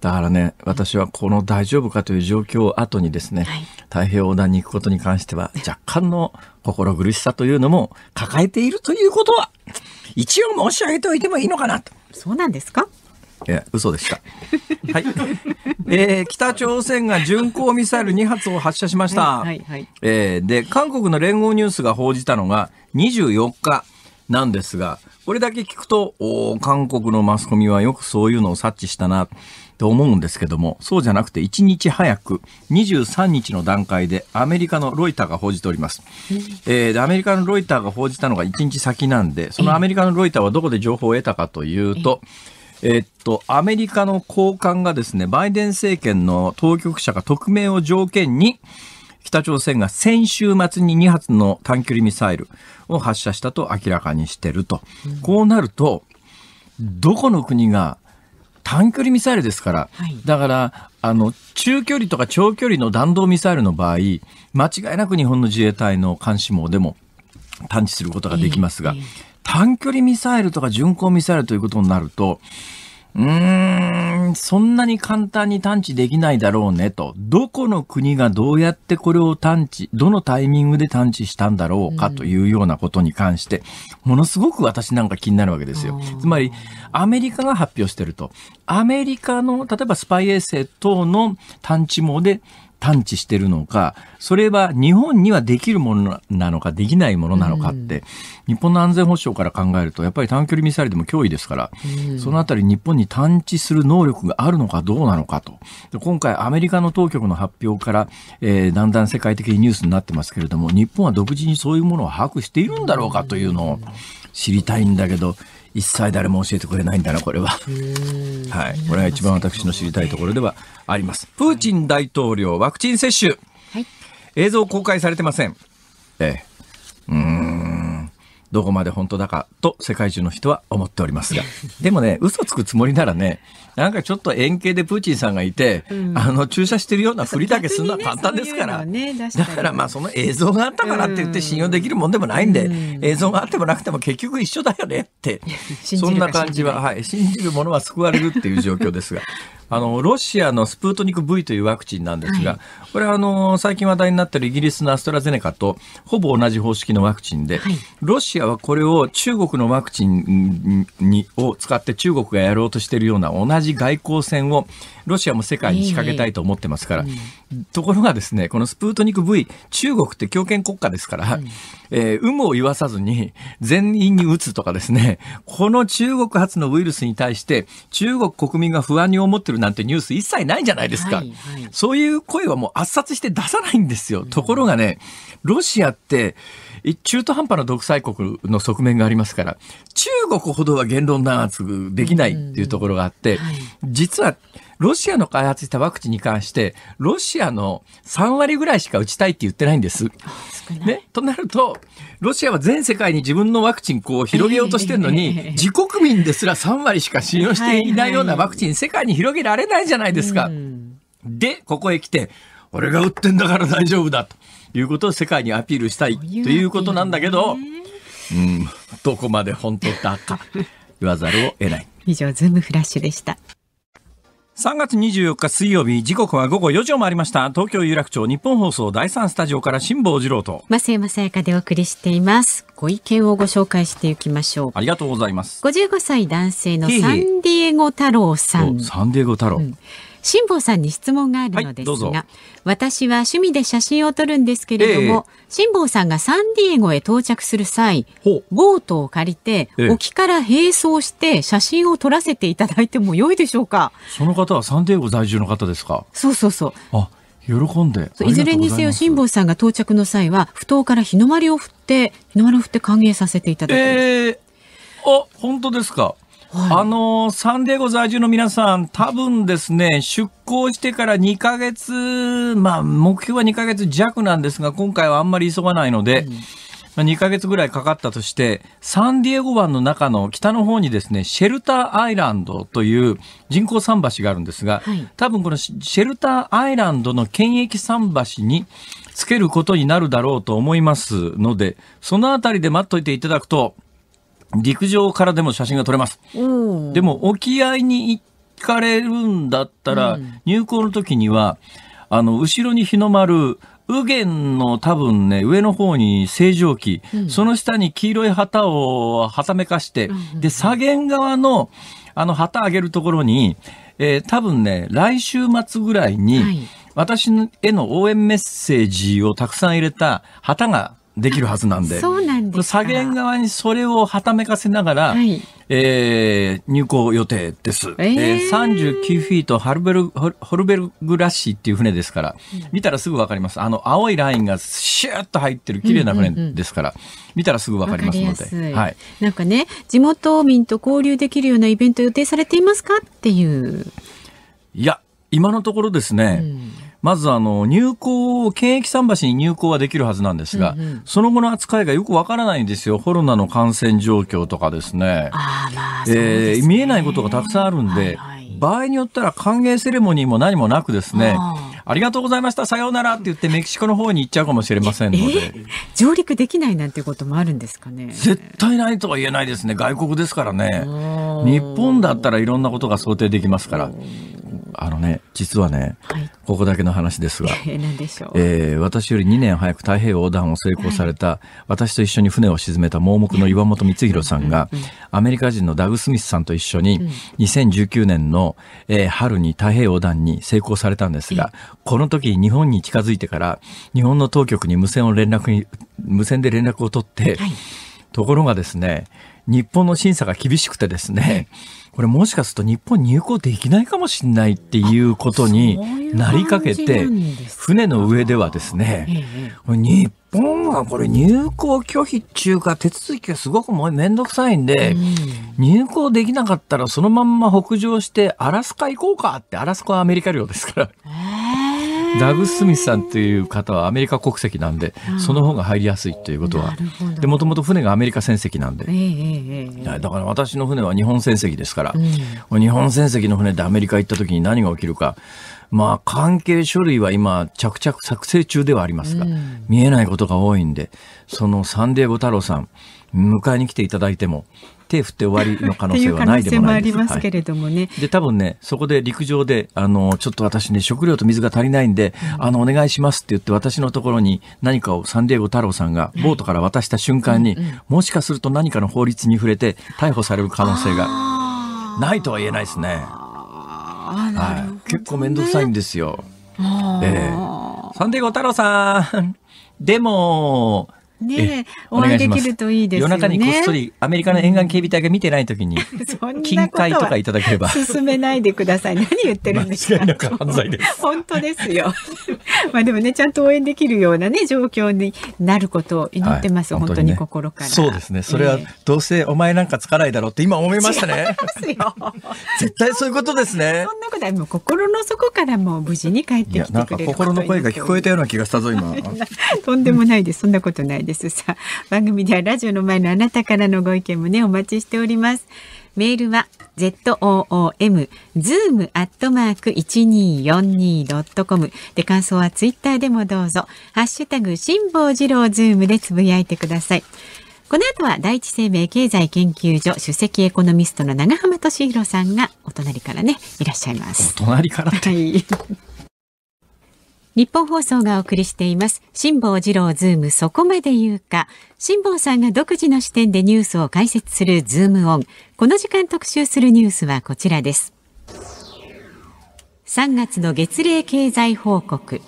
A: だからね、私はこの大丈夫かという状況を後にですね、はい、太平洋横断に行くことに関しては若干の心苦しさというのも抱えているということは、一応申し上げておいてもいいのかなと。そうなんですかいや嘘でした。はい、えー。北朝鮮が巡航ミサイル2発を発射しました。はいはいえー、で韓国の連合ニュースが報じたのが24日なんですが、これだけ聞くと韓国のマスコミはよくそういうのを察知したな。と思うんですけども、そうじゃなくて1日早く、23日の段階でアメリカのロイターが報じております。えー、アメリカのロイターが報じたのが1日先なんで、そのアメリカのロイターはどこで情報を得たかというと、えっと、アメリカの高官がですね、バイデン政権の当局者が匿名を条件に、北朝鮮が先週末に2発の短距離ミサイルを発射したと明らかにしてると。こうなると、どこの国が短距離ミサイルですから、はい、だからあの中距離とか長距離の弾道ミサイルの場合間違いなく日本の自衛隊の監視網でも探知することができますが、えーえー、短距離ミサイルとか巡航ミサイルということになるとうーん、そんなに簡単に探知できないだろうねと。どこの国がどうやってこれを探知、どのタイミングで探知したんだろうかというようなことに関して、ものすごく私なんか気になるわけですよ。つまり、アメリカが発表してると。アメリカの、例えばスパイ衛星等の探知網で、探知してるのか、それは日本にはできるものなのか、できないものなのかって、日本の安全保障から考えると、やっぱり短距離ミサイルでも脅威ですから、そのあたり日本に探知する能力があるのかどうなのかと。今回アメリカの当局の発表から、えー、だんだん世界的にニュースになってますけれども、日本は独自にそういうものを把握しているんだろうかというのを知りたいんだけど、一切誰も教えてくれないんだな、これは。はい。これが一番私の知りたいところではあります。プーチン大統領、ワクチン接種。はい、映像公開されてません。ええ。うん。どこまで本当だかと世界中の人は思っておりますが。[laughs] でもね、嘘つくつもりならね、なんかちょっと円形でプーチンさんがいて、うん、あの、注射してるようなふりだけするのは簡単ですから。
B: ねううね、だからまあその映像
A: があったからって言って信用できるもんでもないんで、うん、映像があってもなくても結局一緒だよねって、[laughs] そんな感じは、はい、信じるものは救われるっていう状況ですが。あのロシアのスプートニク V というワクチンなんですが、はい、これはあの最近話題になっているイギリスのアストラゼネカとほぼ同じ方式のワクチンで、はい、ロシアはこれを中国のワクチンにを使って中国がやろうとしているような同じ外交戦をロシアも世界に仕掛けたいと思ってますから、えーところがですねこのスプートニク V 中国って強権国家ですから、うん、えー、有無を言わさずに全員に打つとかですねこの中国発のウイルスに対して中国国民が不安に思ってるなんてニュース一切ないじゃないですか、はいはい、そういう声はもう圧殺して出さないんですよ、ところがねロシアって中途半端な独裁国の側面がありますから、中国ほどは言論弾圧できないっていうところがあって、実は、ロシアの開発したワクチンに関して、ロシアの3割ぐらいしか打ちたいって言ってないんです。ね、となると、ロシアは全世界に自分のワクチンを広げようとしてるのに、自国民ですら3割しか信用していないようなワクチン、世界に広げられないじゃないですか。で、ここへ来て、俺が打ってんだから大丈夫だと。いうことを世界にアピールしたいということなんだけど、うん、どこまで本当だか言わざるを得
B: ない。以上、ズームフラッシュでした。
A: 3月24日水曜日、時刻は午後4時を回りました。東京有楽町日本放送第3スタジオから辛坊治郎と。
B: 増山さやかでお送りしています。ご意見をご紹介していきましょう。あ
A: りがとうございま
B: す。55歳男性のサンディエゴ太郎さん。へへ
A: サンディエゴ太郎。うん
B: 辛坊さんに質問があるのですが、はい、私は趣味で写真を撮るんですけれども、辛、坊、さんがサンディエゴへ到着する際、ボートを借りて、えー、沖から並走して写真を撮らせていただいても良いでしょうか。
A: その方はサンディエゴ在住の方ですか。そうそうそう。あ喜んでいずれにせよ
B: 辛坊さんが到着の際は不当から日の丸を振って日の丸を振って歓迎させていただきます、
A: えー、あ本当ですかはい、あのサンデーゴ在住の皆さん、多分ですね、出航してから2ヶ月、まあ、目標は2ヶ月弱なんですが、今回はあんまり急がないので、うんま2ヶ月ぐらいかかったとして、サンディエゴ湾の中の北の方にですね、シェルターアイランドという人工桟橋があるんですが、はい、多分このシェルターアイランドの検疫桟橋につけることになるだろうと思いますので、そのあたりで待っといていただくと、陸上からでも写真が撮れます。でも沖合に行かれるんだったら、うん、入港の時には、あの、後ろに日の丸、右舷の多分ね、上の方に正常期、うん、その下に黄色い旗をはためかして、で、左舷側の、あの、旗上げるところに、えー、多分ね、来週末ぐらいに、私への応援メッセージをたくさん入れた旗ができるはずなんで、そうなんです左舷側にそれをはためかせながら、はい、えー、入港予定です。えー、えー、39フィートハルベルホルベルグラッシーっていう船ですから、見たらすぐわかります。あの青いラインがシューッと入ってる綺麗な船ですから、うんうんうん、見たらすぐわかりますので、はい。
B: なんかね、地元民と交流できるようなイベント予定されていますかっていう。
A: いや、今のところですね、うんまずあの入港を検疫桟橋に入港はできるはずなんですが、うんうん、その後の扱いがよくわからないんですよコロナの感染状況とかですねえ見えないことがたくさんあるんで、はいはい、場合によったら歓迎セレモニーも何もなくですねありがとうございました、さようならって言ってメキシコの方に行っちゃうかもしれませんので、
B: 上陸できないなんてこともあるんですかね絶
A: 対ないとは言えないですね、外国ですからね、日本だったらいろんなことが想定できますから。あのね、実はね、はい、ここだけの話ですが、[laughs]
B: えー、
A: 私より2年早く太平洋横断を成功された、はい、私と一緒に船を沈めた盲目の岩本光弘さんが、うんうん、アメリカ人のダグ・スミスさんと一緒に、うん、2019年の、えー、春に太平洋横断に成功されたんですが、この時日本に近づいてから、日本の当局に無線を連絡に、無線で連絡を取って、はい、ところがですね、日本の審査が厳しくてですね、これもしかすると日本入港できないかもしれないっていうことになりかけて、船の上ではですね、日本はこれ入港拒否中か手続きがすごくもうめんどくさいんで、入港できなかったらそのまんま北上してアラスカ行こうかって、アラスカはアメリカ領ですから。ダグ・スミスさんという方はアメリカ国籍なんで、その方が入りやすいということは。で、もともと船がアメリカ船籍なんで、だから私の船は日本船籍ですから、うん、日本船籍の船でアメリカ行った時に何が起きるか。まあ、関係書類は今、着々作成中ではありますが、うん、見えないことが多いんで、そのサンデーゴ太郎さん、迎えに来ていただいても、手振って終わりの可能性はないでもないです。もありますけれどもね。はい、で、多分ね、そこで陸上で、あの、ちょっと私ね、食料と水が足りないんで、うん、あの、お願いしますって言って、私のところに何かをサンディエゴ太郎さんがボートから渡した瞬間に、うんもしかすると何かの法律に触れて逮捕される可能性がないとは言えないですね。はい、結構面倒くさいんですよ。え
B: ー、
A: サンディエゴ太郎さん、でも、
B: ねお会いできるといいですよね。夜中にこっそり
A: アメリカの沿岸警備隊が見てないと
B: きに、[laughs] 金塊とかいただければ。進めないでください。[laughs] 何言ってるんですか。間違い犯罪です。本当ですよ。[laughs] まあでもね、ちゃんと応援できるようなね、状況になることを祈ってます。はい、本当に、心から。そうです
A: ね。それは、どうせお前なんかつかないだろうって今思いましたね。
B: 絶対そういうことですね。そんなことはもう心の底からもう無事に帰ってきてくれる心の声が聞こえた
A: ような気がしたぞ、今。
B: とんでもないです。そんなことないですさ番組ではラジオの前のあなたからのご意見もねお待ちしておりますメールは zoom zoom アットマーク一二四二ドットコムで感想はツイッターでもどうぞハッシュタグ辛坊治郎ズームでつぶやいてください。この後は第一生命経済研究所首席エコノミストの長浜俊弘さんがお隣からねいらっしゃいます。お隣からはい日本放送がお送りしています。辛坊治郎ズームそこまで言うか。辛坊さんが独自の視点でニュースを解説するズームオン。この時間特集するニュースはこちらです。3月の月例経済報告。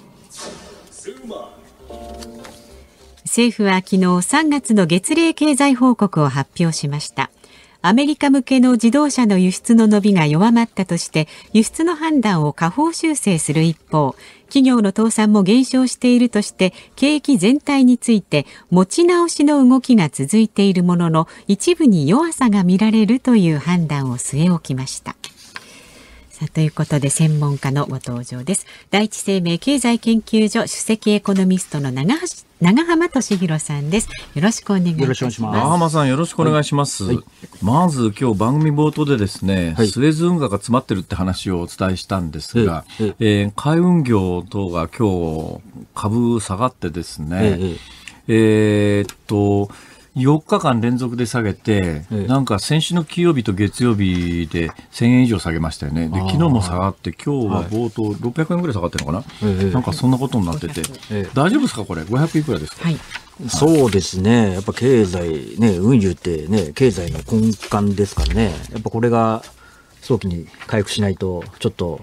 B: 政府は昨日3月の月例経済報告を発表しました。アメリカ向けの自動車の輸出の伸びが弱まったとして輸出の判断を下方修正する一方企業の倒産も減少しているとして景気全体について持ち直しの動きが続いているものの一部に弱さが見られるという判断を据え置きました。さあということで専門家のご登場です。第一生命経済研究所首席エコノミストの長橋長浜俊弘さんです。よろしくお願いします。長浜さんよろしくお願い
A: します。はいはい、まず今日番組冒頭でですね、はい、スエズ運河が詰まってるって話をお伝えしたんですが、えー、えー、海運業等が今日株下がってですね、えー、えー、っと。4日間連続で下げて、ええ、なんか先週の金曜日と月曜日で1000円以上下げましたよね、で昨日も下がって、今日は冒頭、
C: 600円ぐらい下がってるのかな、なんかそんなことになってて、え、大丈夫ですか、これ、500いくらですか。はいそうですね。やっぱ経済、ね、運輸ってね、経済の根幹ですからね。やっぱこれが早期に回復しないと、ちょっと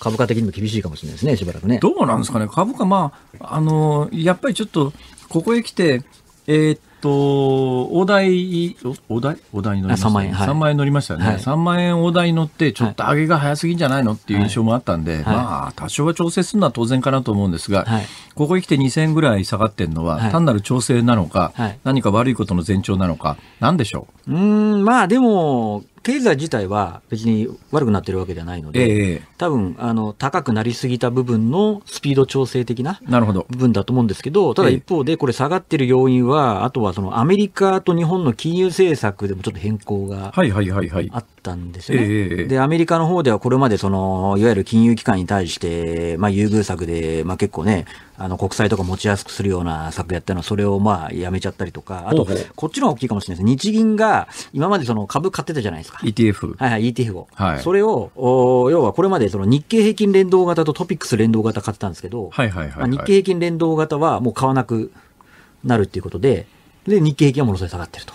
C: 株価的にも厳しいかもしれないですね、しばらくね。どうなんですかね、株価、まあ、あのやっぱりちょっと、ここへ来
A: て、えー、っと、お台、お台お台に乗りました、ね、3万円、はい、3万円乗りましたね、はい、3万円お台乗って、ちょっと上げが早すぎんじゃないのっていう印象もあったんで、はい、まあ、多少は調整するのは当然かなと思うんですが、はい、ここへ来て2000円ぐらい下がってるのは、単なる調整なのか、何か悪いことの前兆なのか、なんでしょ
C: ううん、まあでも、経済自体は別に悪くなってるわけじゃないので、えー、多分あの高くなりすぎた部分のスピード調整的な部分だと思うんですけど、ただ一方で、これ、下がってる要因は、あとはそのアメリカと日本の金融政策でもちょっと変更があって、はいはいはいはい、ったんですよね。えー、で、アメリカの方ではこれまでその、いわゆる金融機関に対して、まあ、優遇策で、まあ、結構ね、あの、国債とか持ちやすくするような策やったのそれをまあ、やめちゃったりとか、あと、こっちの方が大きいかもしれないです。日銀が、今までその株買ってたじゃないですか。ETF。はいはい、ETF を。はい、それを、お要はこれまでその日経平均連動型とトピックス連動型買ってたんですけど、はいはいはい、はい、まあ、日経平均連動型はもう買わなくなるっていうことで、で、日経平均はものすごい下がってると。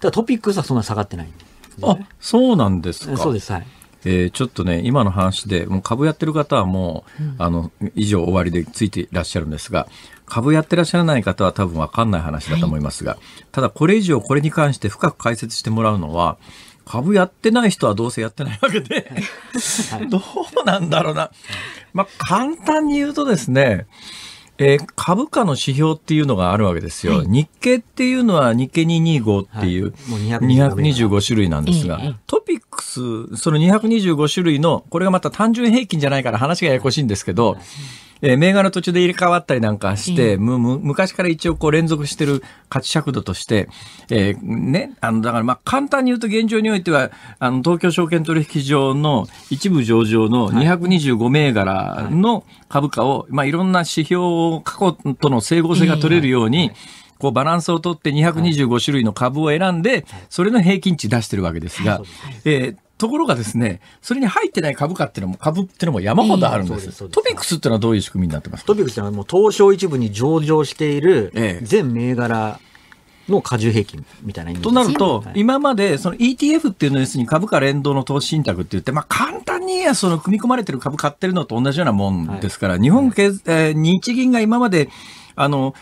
C: ただトピックスはそんな下がってない。
A: ですね。あ、そうなんですか。そうです、はい。えー、ちょっとね、今の話で、もう株やってる方はもう、うん、あの、以上終わりでついていらっしゃるんですが、株やってらっしゃらない方は多分わかんない話だと思いますが、はい、ただこれ以上これに関して深く解説してもらうのは、株やってない人はどうせやってないわけで、[laughs] どうなんだろうな。まあ、簡単に言うとですね、えー、株価の指標っていうのがあるわけですよ。はい、日経っていうのは日経225っていう、225種類なんですが、トピックス、その225種類の、これがまた単純平均じゃないから話がややこしいんですけど、えー、銘柄の途中で入れ替わったりなんかして、うむ昔から一応こう連続してる価値尺度として、えー、ね、あの、だからまあ簡単に言うと現状においては、あの、東京証券取引所の一部上場の225銘柄の株価を、はい、まあいろんな指標を過去との整合性が取れるように、こうバランスをとって225種類の株を選んで、それの平均値出してるわけですが、ところがですね、それに入ってない株価っていうのも、株っていうのも山ほどあるんです。
C: トピックスっていうのはどういう仕組みになってますかトピックスっていうのはもう東証一部に上場している全銘柄、の加重平均みたいなとなると、はい、今までその ETF っていうの
A: に株価連動の投資信託って言って、まあ、簡単に言えその組み込まれてる株買ってるのと同じようなもんですから、はい、日本経、はい、えー、日銀が今まであの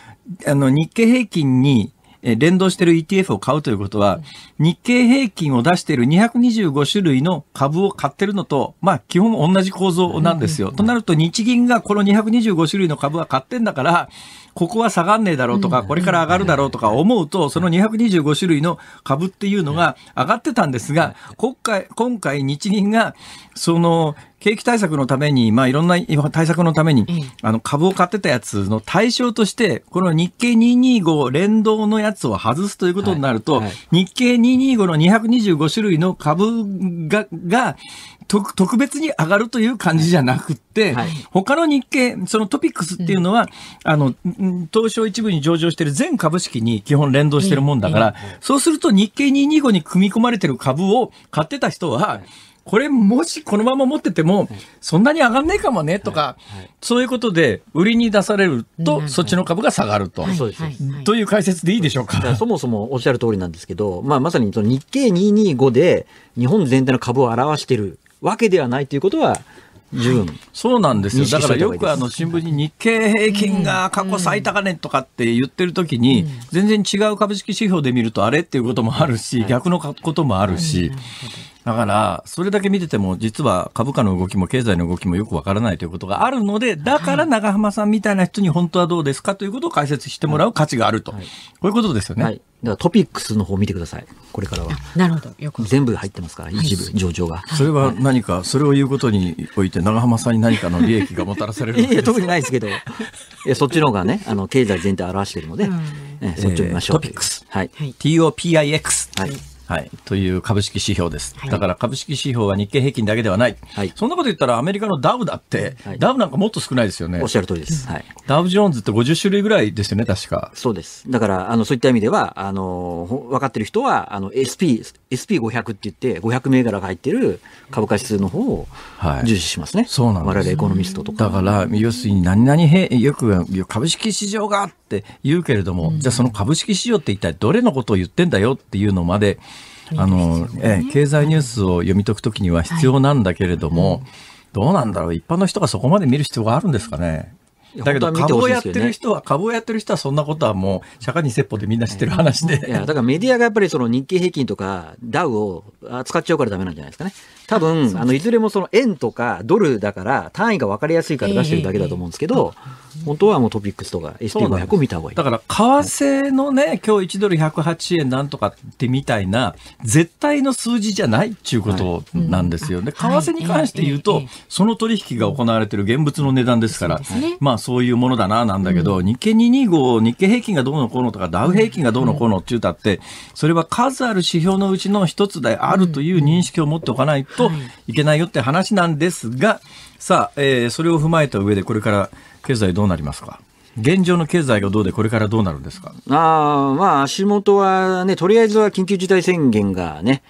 A: あの日経平均に連動している ETF を買うということは、日経平均を出している225種類の株を買ってるのと、まあ、基本同じ構造なんですよ。となると、日銀がこの225種類の株は買ってんだから、ここは下がんねえだろうとか、これから上がるだろうとか思うと、その225種類の株っていうのが上がってたんですが、今回、今回日銀が、その、景気対策のために、まあ、いろんな対策のために、あの、株を買ってたやつの対象として、この日経225連動のやつを外すということになると、日経225の225種類の株が、が特別に上がるという感じじゃなくて、はい、他の日経、そのトピックスっていうのは、うん、あの、東証一部に上場している全株式に基本連動してるもんだから、うんうん、そうすると日経225に組み込まれてる株を買ってた人は、これもしこのまま持ってても、そんなに上がんねえかもねとか、
C: そういうことで売りに出されると、そっちの株が下がると。という解説でいいでしょうか。そもそもおっしゃる通りなんですけど、まあまさにその日経225で日本全体の株を表しているわけではないということは、十分、はい、そうなんですよだからよくあの
A: 新聞に日経平均が過去最高値とかって言ってる時に全然違う株式指標で見るとあれっていうこともあるし逆のこともあるしだからそれだけ見てても実は株価の動きも経済の動きもよくわからないということがあるのでだから長濱さんみたいな人に本当はどうですかということを解説してもらう価値があるとこういうことですよね。はい
C: ではトピックスの方を見てください。これからは。なるほど。よく。全部入って
A: ますから、一部、上場が。それは何か、それを言うことにおいて、長浜さんに何かの利益が
C: もたらされるいや、特にないですけど、いそっちの方がね、あの、経済全体を表しているので、えそっちを見ましょう。トピックス。はい。TOPIX。はい。はい、という株式指標で
A: す、はい、だから株式指標は日経平均だけではない、はい、そんなこと言ったらアメリカのダウだって、はい、ダウなん
C: かもっと少ないですよね。おっしゃる通りです、はい、ダウジョーンズって50種類ぐらいですよね、確か。そうです、だからあのそういった意味では、あの分かってる人はあの SP、SP500 って言って、500銘柄が入ってる株価指数の方を重視しますね、はい、そうなんです我々エコノミストとか。
A: だから、要するに何々へ、よく株式市場がって言うけれども、うん、じゃあその株式市場って一体どれのことを言ってんだよっていうのまで。あの、えー、経済ニュースを読み解くときには必要なんだけれども、はいうん、どうなんだろう、一般の人がそこまで見る必要があるんですかね。だけど株をやってる人は、株をやってる人はそんなことはもう、釈迦に
C: 説法でみんな知ってる話で。いや、だからメディアがやっぱりその日経平均とかダウを扱っちゃうからだめなんじゃないですかね。多分あのいずれもその円とかドルだから単位が分かりやすいから出してるだけだと思うんですけど、えー、本当はもうトピックスとか SP500 を見た方がいいだから為替
A: のね、はい、今日1ドル108円なんとかってみたいな絶対の数字じゃないっていうことなんですよね、はい、為替に関して言うと、その取引が行われてる現物の値段ですから、ね、まあそういうものだななんだけど、うん、日経225日経平均がどうのこうのとかダウ平均がどうのこうのって言うたってそれは数ある指標のうちの一つであるという認識を持っておかないとといけないよって話なんですが、さあ、えー、それを踏まえた上でこれから経済どうなりますか現状の経済がどうで、これからどうなるんですか
C: あまあ、足元はね、とりあえずは緊急事態宣言がね、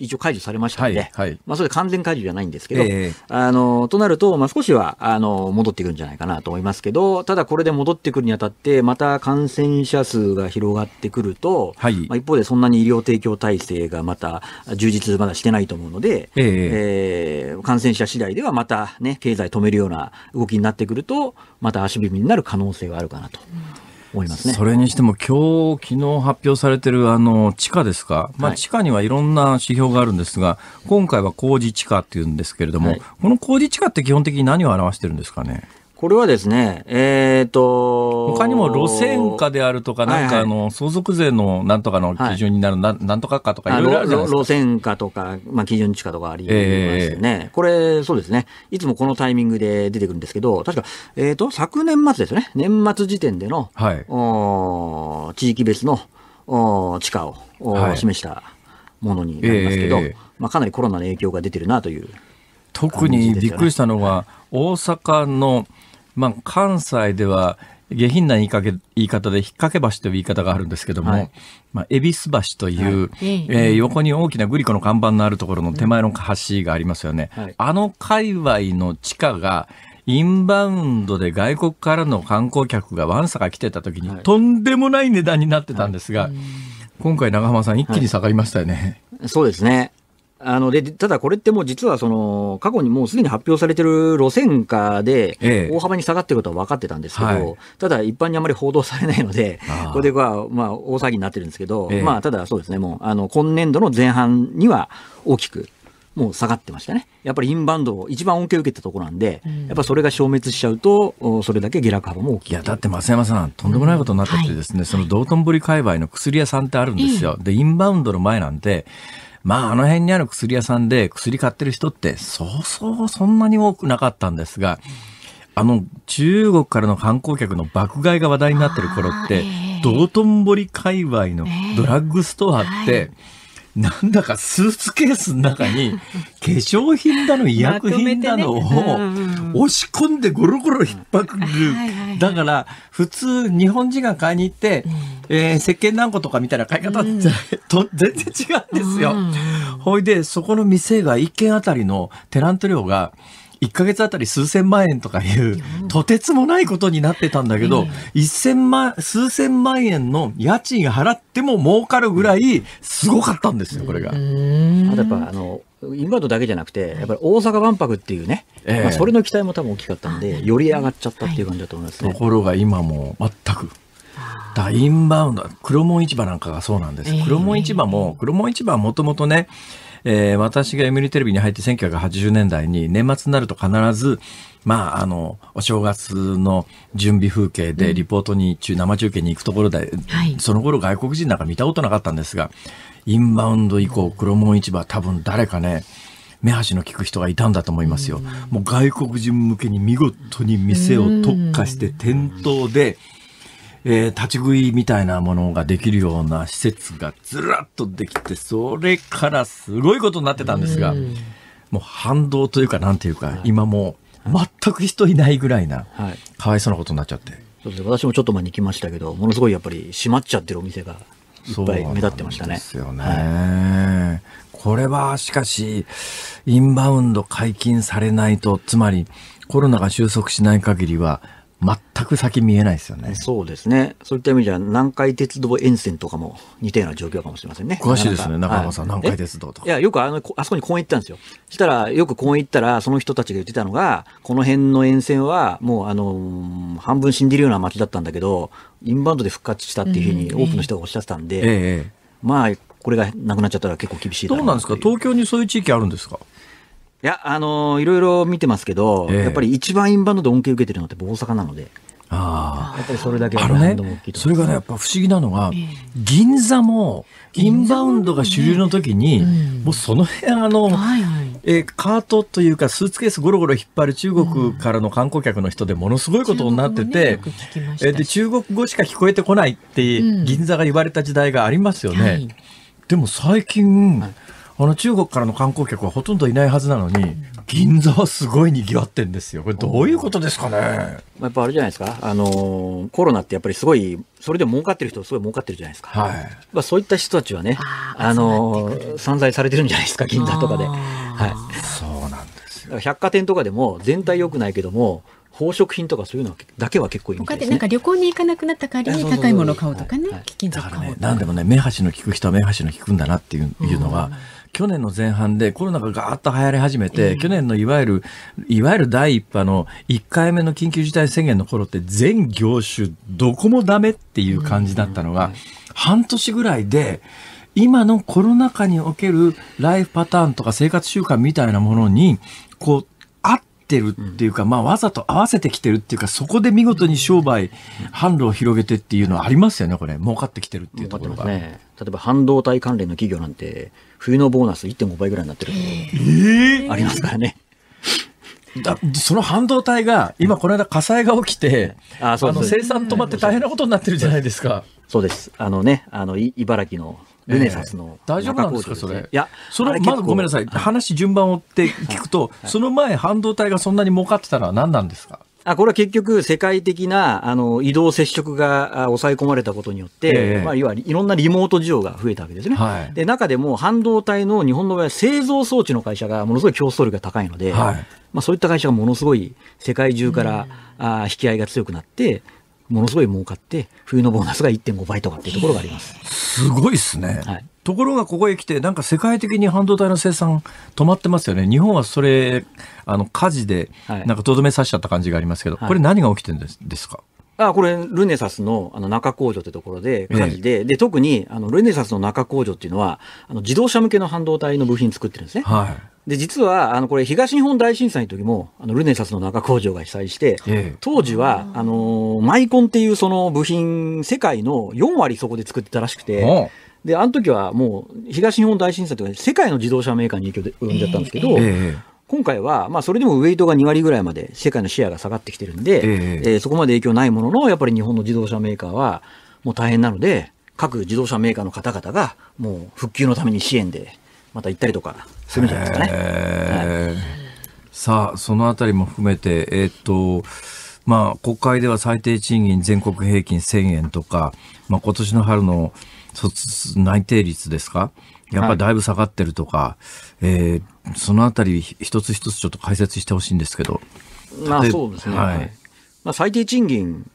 C: 一応解除されましたので、はいはい、まあ、それ完全解除じゃないんですけど、えー、あのとなると、まあ、少しはあの戻ってくるんじゃないかなと思いますけど、ただこれで戻ってくるにあたって、また感染者数が広がってくると、はい、まあ、一方でそんなに医療提供体制がまた充実、まだしてないと思うので、えー、えー、感染者次第ではまた、ね、経済止めるような動きになってくると、また足踏みになる可能性はあるかなと。うん思いますね。それ
A: にしても今日、昨日発表されてるあの地価ですか、まあ、地価にはいろんな指標があるんですが、はい、今回は工事地価っていうんですけれども、はい、この工事地価って基本的に何を表してるんですかね。これはですね、えっ、ー、と。他にも路線価であるとか、なんかあの、相続税のなんとかの基準になる、はい、なんとかかとか、いろいろあるじゃないですか。路
C: 線価とか、まあ、基準地価とかありますね、えー、これ、そうですね。いつもこのタイミングで出てくるんですけど、確か、えっ、ー、と、昨年末ですね。年末時点での、はい、お地域別のお地価をお、はい、示したものになりますけど、えー、まあ、かなりコロナの影響が出てるなという、特にびっくりし
A: たのは、大阪の、まあ、関西では下品な言いかけ言い方で引っ掛け橋という言い方があるんですけども、はい、まあ、恵比寿橋という、はい、えー、横に大きなグリコの看板のあるところの手前の橋がありますよね。はい、あの界隈の地下がインバウンドで外国からの観光客がわんさか来てた時に、とんでもない値段になってたんですが、今回長浜さん一気に下がりましたよね。
C: そうですね。あのでただこれってもう実はその過去にもうすでに発表されてる路線価で大幅に下がってることは分かってたんですけど、ええはい、ただ一般にあまり報道されないので、[laughs] これではまあ大騒ぎになってるんですけど、え、まあただそうですね、もうあの今年度の前半には大きくもう下がってましたね。やっぱりインバウンド、一番恩恵を受けたところなんで、うん、やっぱそれが消滅しちゃうと、それだけ下落幅
A: も大きいいや、だって増山さん、とんでもないことになっててですね、うんはい、その道頓堀界隈の薬屋さんってあるんですよ。で、インバウンドの前なんて、まあ、あの辺にある薬屋さんで薬買ってる人って、そうそうそんなに多くなかったんですが、あの、中国からの観光客の爆買いが話題になってる頃って、道頓堀界隈のドラッグストアって、はいなんだかスーツケースの中に [laughs] 化粧品だの医薬品だのを押し込んでゴロゴロ引っ張る。だから普通日本人が買いに行って、えー、石鹸何個とかみたいな買い方って、[laughs] と全然違うんですよ。ほいでそこの店が1軒あたりのテナント料が1か月あたり数千万円とかいう、とてつもないことになってたんだけど、一千万、数千万円の
C: 家賃払っても儲かるぐらい、すごかったんですよ、これが。あと
A: やっ
C: ぱ、あの、インバウンドだけじゃなくて、やっぱり大阪万博っていうね、えー、まあ、それの期待も多分大きかったんで、より上がっちゃったっていう感じだと思います、ねはい、と
A: ころが今も全く。だインバウンド、黒門市場なんかがそうなんです。黒門市場も、黒門市場はもともとね、えーえー、私が読売テレビに入って1980年代に年末になると必ず、まあ、あの、お正月の準備風景でリポートに中、生中継に行くところで、うん、その頃外国人なんか見たことなかったんですが、インバウンド以降、黒門市場多分誰かね、目端の利く人がいたんだと思いますよ。もう外国人向けに見事に店を特化して店頭で、えー、立ち食いみたいなものができるような施設がずらっとできて、それからすごいことになってたんですが、もう反動というか、なんていうか、今も全く人いないぐらいな、かわいそうなことになっちゃって。
C: そうですね、私もちょっと前に来ましたけど、ものすごいやっぱり閉まっちゃってるお店がいっぱい目立ってましたね。です
A: よね。はい、これはしかし、インバウンド解禁されないと、つまりコロナが収束しない限りは、全く先見えないですよ
C: ね。そうですね。そういった意味では、南海鉄道沿線とかも似たような状況かもしれませんね。詳しいですね、中山さん、はい、南海鉄道といや、よくあのあそこに公園行ったんですよ。したら、よく公園行ったら、その人たちが言ってたのが、この辺の沿線は、もう、あの半分死んでるような街だったんだけど、インバウンドで復活したっていうふうに多くの人がおっしゃってたんで、うんえまあ、これがなくなっちゃったら結構厳しいどうなんですか、東京にそういう地域あるんですかいや、あのーいろいろ見てますけど、えやっぱり一番インバウンドで恩恵受けてるのって大阪なので、ああ。やっぱりそれ
A: だけあのねそれがね、やっぱ不思議なのが、銀座も、インバウンドが主流の時に、もうその辺、あの、はいはい。えーカートというかスーツケースゴロゴロ引っ張る中国からの観光客の人でものすごいことになってて、中国しえーで中国語しか聞こえてこないってう銀座が言われた時代がありますよね。はいでも最近、あの中国からの観光客はほとんどいないはずなのに、銀座はすごいにぎわってんですよ。これどういう
C: ことですかね。やっぱあれじゃないですか。あのコロナってやっぱりすごいそれで儲かってる人すごい儲かってるじゃないですか。はい、まあそういった人たちはね、あの散財されてるんじゃないですか銀座とかで。はい。そうなんですよ。百貨店とかでも全体良くないけども。宝飾品とかそういうのだけは結構いいみです、
B: ね、なんか旅行に行かなくなった代わりに高いものを買うとかね、貴金属買おうとか。
A: ね、何でもね、目端の聞く人は目端の聞くんだなっていう,、いうのは、去年の前半でコロナがガーッと流行り始めて、去年のいわゆる、いわゆる第1波の1回目の緊急事態宣言の頃って全業種どこもダメっていう感じだったのが、半年ぐらいで、今のコロナ禍におけるライフパターンとか生活習慣みたいなものに、こう、合ってるっていうか、まあ、わざと合わせてきてるっていうか、そこで見事に商売、販路を広げてっていうのはありますよね、これ。儲かっ
C: てきてるっていうところが。ね、例えば半導体関連の企業なんて、冬のボーナス1.5倍ぐらいになってるえー、ありますからね。だその半導体が今この間火災が起きて、あそあの生産止まって大変なことになってるじゃないですか。そうです。あのね、あの茨城のルネサスの、えー、大丈夫なんですかそれ。いや、それまずごめんなさい。話順番を追って聞くと、はいはい、その前半導体がそんなに儲かってたのは何なんですか。あこれは結局、世界的なあの移動接触が抑え込まれたことによって、えー、まあ、いわゆるいろんなリモート需要が増えたわけですね、はい、で中でも半導体の日本の場合製造装置の会社がものすごい競争力が高いので、はい、まあ、そういった会社がものすごい世界中から、うん、あ引き合いが強くなって、ものすごい儲かって、冬のボーナスが1.5倍とかっていうところがあります。すごいですね。はいところがこ
A: こへ来て、なんか世界的に半導体の生産止まってますよね。日本はそれ、あの、火事で、なんかとどめさしちゃった感じがありますけど、はい、これ何が起きてるんですですか
C: あこれ、ルネサスのあの中工場ってところで、火事で、ええ、で、特に、あの、ルネサスの中工場っていうのは、あの、自動車向けの半導体の部品作ってるんですね。はい。で、実は、あの、これ、東日本大震災の時も、あの、ルネサスの中工場が被災して、ええ、当時は、あのマイコンっていうその部品、世界の4割そこで作ってたらしくて、で、あの時はもう東日本大震災とか、世界の自動車メーカーに影響で及んじゃったんですけど、えー、今回は、まあ、それでもウェイトが2割ぐらいまで世界のシェアが下がってきてるんで、えー、えー、そこまで影響ないものの、やっぱり日本の自動車メーカーはもう大変なので、各自動車メーカーの方々が、もう復旧のために支援で、また行ったりとか
A: するんじゃないですかね。えー、はい、さあ、そのあたりも含めて、えー、っと、まあ、国会では最低賃金全国平均1000円とか、まあ、今年の春の内定率ですかやっぱりだいぶ下がってるとか、はい、えー、そのあたり一つ一つちょっと解説してほしいんですけど。まあそうですね。はい、
C: まあ最低賃金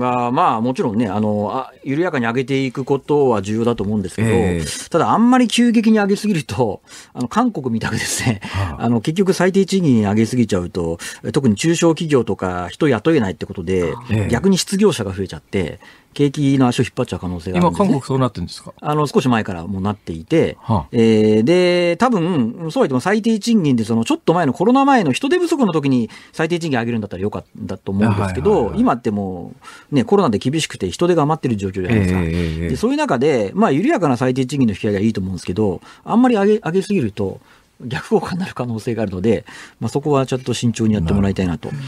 C: は、まあもちろんね、あのあ、緩やかに上げていくことは重要だと思うんですけど、えー、ただあんまり急激に上げすぎると、あの、韓国みたくですね、はあ、あの、結局最低賃金上げすぎちゃうと、特に中小企業とか人雇えないってことで、えー、逆に失業者が増えちゃって、景気の足を引っ張っちゃう可能性があるんです、ね、今、韓国そうなってんですかあの、少し前からもうなっていて、はあ、えー、で、多分、そうは言っても最低賃金で、その、ちょっと前のコロナ前の人手不足の時に最低賃金上げるんだったらよかったと思うんですけど、はいはいはい、今ってもう、ね、コロナで厳しくて人手が余ってる状況じゃないですか。えー、でそういう中で、まあ、緩やかな最低賃金の引き上げはいいと思うんですけど、あんまり上げ、上げすぎると、逆効果になる可能性があるので、まあ、そこはちょっと慎重にやってもらいたいなと。な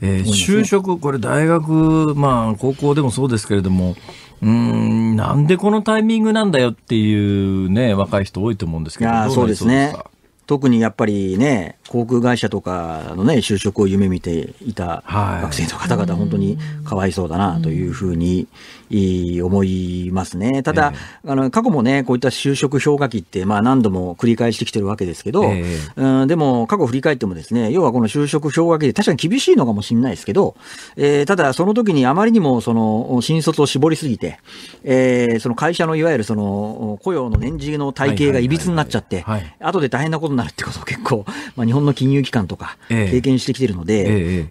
C: えー、就
A: 職、これ大学、まあ、高校でもそうですけれども、うんなんでこのタイミングなんだよっていうね、若い人多いと思うんですけど、そうですね。
C: 特にやっぱりね、航空会社とかの、ね、就職を夢見ていた学生の方々、本当にかわいそうだなというふうに思いますね。ただ、あの過去も、ね、こういった就職氷河期って、まあ、何度も繰り返してきてるわけですけど、うんでも過去振り返ってもですね要はこの就職氷河期で確かに厳しいのかもしれないですけど、えー、ただその時にあまりにもその新卒を絞りすぎて、えー、その会社のいわゆるその雇用の年次の体系がいびつになっちゃって、後で大変なことになるってことを結構、まあ、日本本の金融機関とか、経験してきてるので、え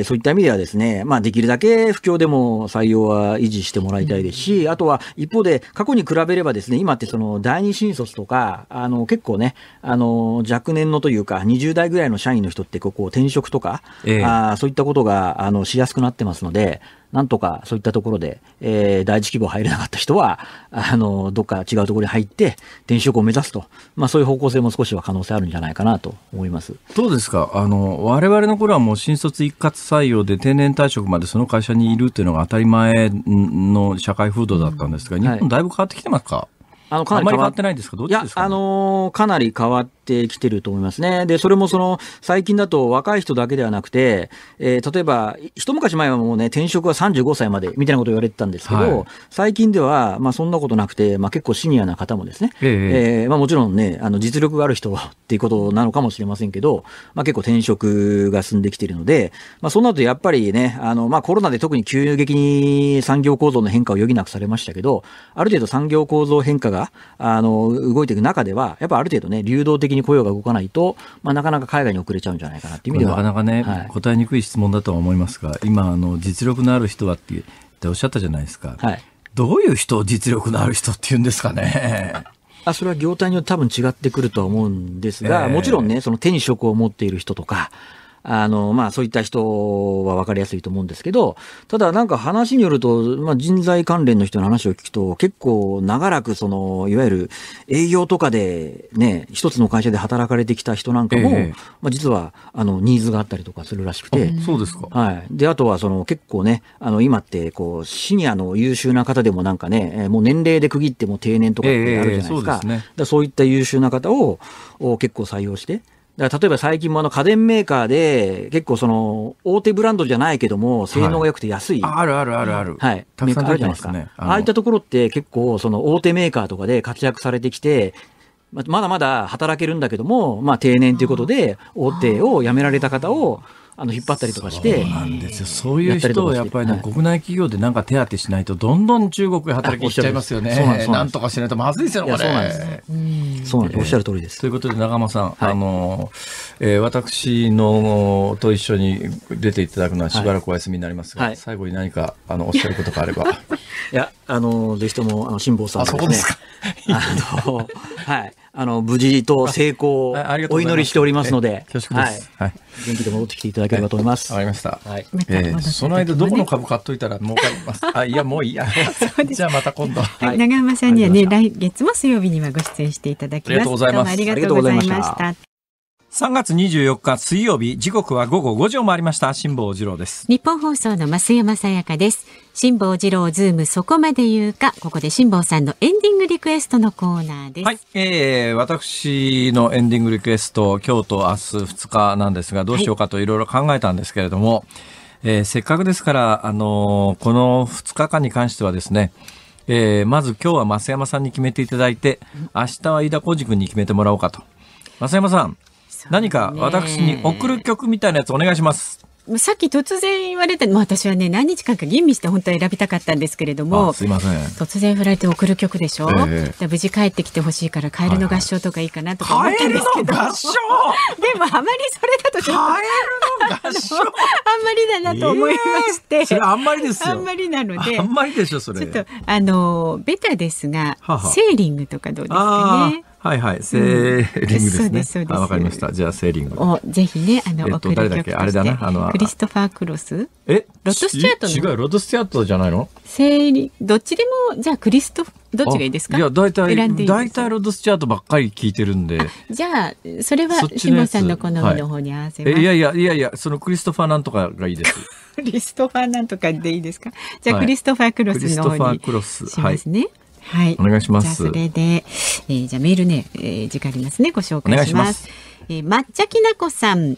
C: えそういった意味ではですね、まあ、できるだけ不況でも採用は維持してもらいたいですし、あとは一方で、過去に比べればですね、今ってその第二新卒とか、あの結構ね、あの若年のというか、20代ぐらいの社員の人ってここ転職とか、えあそういったことがあのしやすくなってますので、なんとかそういったところで、えー、第一希望入れなかった人は、あの、どっか違うところに入って、転職を目指すと、まあそういう方向性も少しは可能性あるんじゃないかなと思います。どうですかあの、我々の頃はもう新卒一
A: 括採用で定年退職までその会社にいるっていうのが当たり前の社会風土だったんですが、日本
C: だいぶ変わってきてますか、あの、かなり変わってないですかどっちですか、ね、いや、あのー、かなり変わってしてきてると思いますね。で、それもその、最近だと若い人だけではなくて、えー、例えば、一昔前はもうね、転職は35歳までみたいなこと言われてたんですけど、はい、最近では、まあそんなことなくて、まあ結構シニアな方もですね、え
A: ー、えー、まあも
C: ちろんね、あの、実力がある人 [laughs] っていうことなのかもしれませんけど、まあ結構転職が進んできてるので、まあそうなるとやっぱりね、あの、まあコロナで特に急激に産業構造の変化を余儀なくされましたけど、ある程度産業構造変化が、あの、動いていく中では、やっぱある程度ね、流動的にに雇用が動かないと、まあ、なかなか海外に遅れちゃうんじゃないかないう意味では。なかなかね、はい、答えにくい質
A: 問だとは思いますが、今、あの実力のある人はってっておっしゃったじゃないですか。はい、どういう人を実力のある人っていうんですかね。
C: [laughs] あそれは業態によって多分違ってくるとは思うんですが、えー、もちろんね、その手に職を持っている人とか、あの、まあ、そういった人は分かりやすいと思うんですけど、ただなんか話によると、まあ、人材関連の人の話を聞くと、結構長らくその、いわゆる営業とかでね、一つの会社で働かれてきた人なんかも、えまあ、実は、あの、ニーズがあったりとかするらしくて。そうですか。はい。で、あとはその、結構ね、あの、今って、こう、シニアの優秀な方でもなんかね、もう年齢で区切っても定年とかってあるじゃないですか。え、そう、ね、だそういった優秀な方を、結構採用して、だから例えば最近もあの家電メーカーで、結構その、大手ブランドじゃないけども、性能が良くて安い。はい、あるあるあるある。はい。たくさん出てすね。ああいったところって結構その大手メーカーとかで活躍されてきて、まだまだ働けるんだけども、まあ定年ということで、大手を辞められた方を、あの引っ張ったりとかして。そうなんです
A: よ。そういう人をやっぱりね、はい、国内企業でなんか手当てしないと、どんどん中国へ働き行っちゃいますよね。そうなんです。なんとかしないとまずいですよ、これ。そうなんです。そうなんです。おっしゃる通りです。ということで、長間さん、あのー、えー、私のと一緒に出ていただくのはしばらくお休みになりますが、はい最後に何かあのおっしゃることがあれば。[laughs]
C: いや、あの、ぜひとも、あの、辛坊さん、ね、あ、そこですか。[laughs] あの、はい。あの、無事と成功お祈りしておりますので、[laughs] はい。はい。元気で戻ってきていただければと思います。わかりました。はい。えー、そ
A: の間、どこの株買っといたら儲かります。あ、いや、もういいや。じゃあまた今度。は
B: い。長山さんにはね、来月も水曜日にはご出演していただきます。ありがとうございます。ありがとうございました。
A: 3月24日水曜日時刻は午後5時を回りました辛坊治郎です
B: 日本放送の増山さやかです辛坊治郎ズームそこまで言うかここで辛坊さんのエンディングリクエストのコーナーで
A: すはい、えー、私のエンディングリクエスト今日と明日2日なんですがどうしようかといろいろ考えたんですけれども、はい、えー、せっかくですからあのー、この2日間に関してはですねえー、まず今日は増山さんに決めていただいて明日は飯田浩二君に決めてもらおうかと増山さん何か私に送る曲みたいなやつお願いします。
B: さっき突然言われた、私はね何日間か吟味して本当は選びたかったんですけれどもすいません突然振られて送る曲でしょ、えー、無事帰ってきてほしいから「カエルの合唱」とかいいかなとか思ったんですけど、[laughs] でもあまりそれだとちょっとカエルの合唱 [laughs] あんまりだなと思いまして、えー、それあんまりですあんまりなのであん
A: まりでしょそれち
B: ょっとあのベタですが、ははセーリングとかどうですかね
A: はいはい、セーリングですね。わ、うん、かりました。じゃあセーリング。
B: お、ぜひね、あの、えっと、誰だっけあれだな、あの、クリストファー・クロス。
A: えロッド・スチュアート違う、ロッド・スチュアートじゃないの
B: セーリどっちでも、じゃあクリスト、どっちがいいですかいや、大体、大
A: 体ロッド・スチュアートばっかり聞いてるんで。
B: じゃあ、それは、しもさんの好みの方に合わせます、はい、い
A: やいや、いやいや、そのクリストファーなんとかがいいです。
B: [laughs] クリストファーなんとかでいいですかじゃあ、はい、クリストファー・クロスの方にしますね。はいは
A: い、お願いします。それ
B: で、えー、じゃメールね、えー、時間ありますね、ご紹介します。まえー、抹茶きなこさん。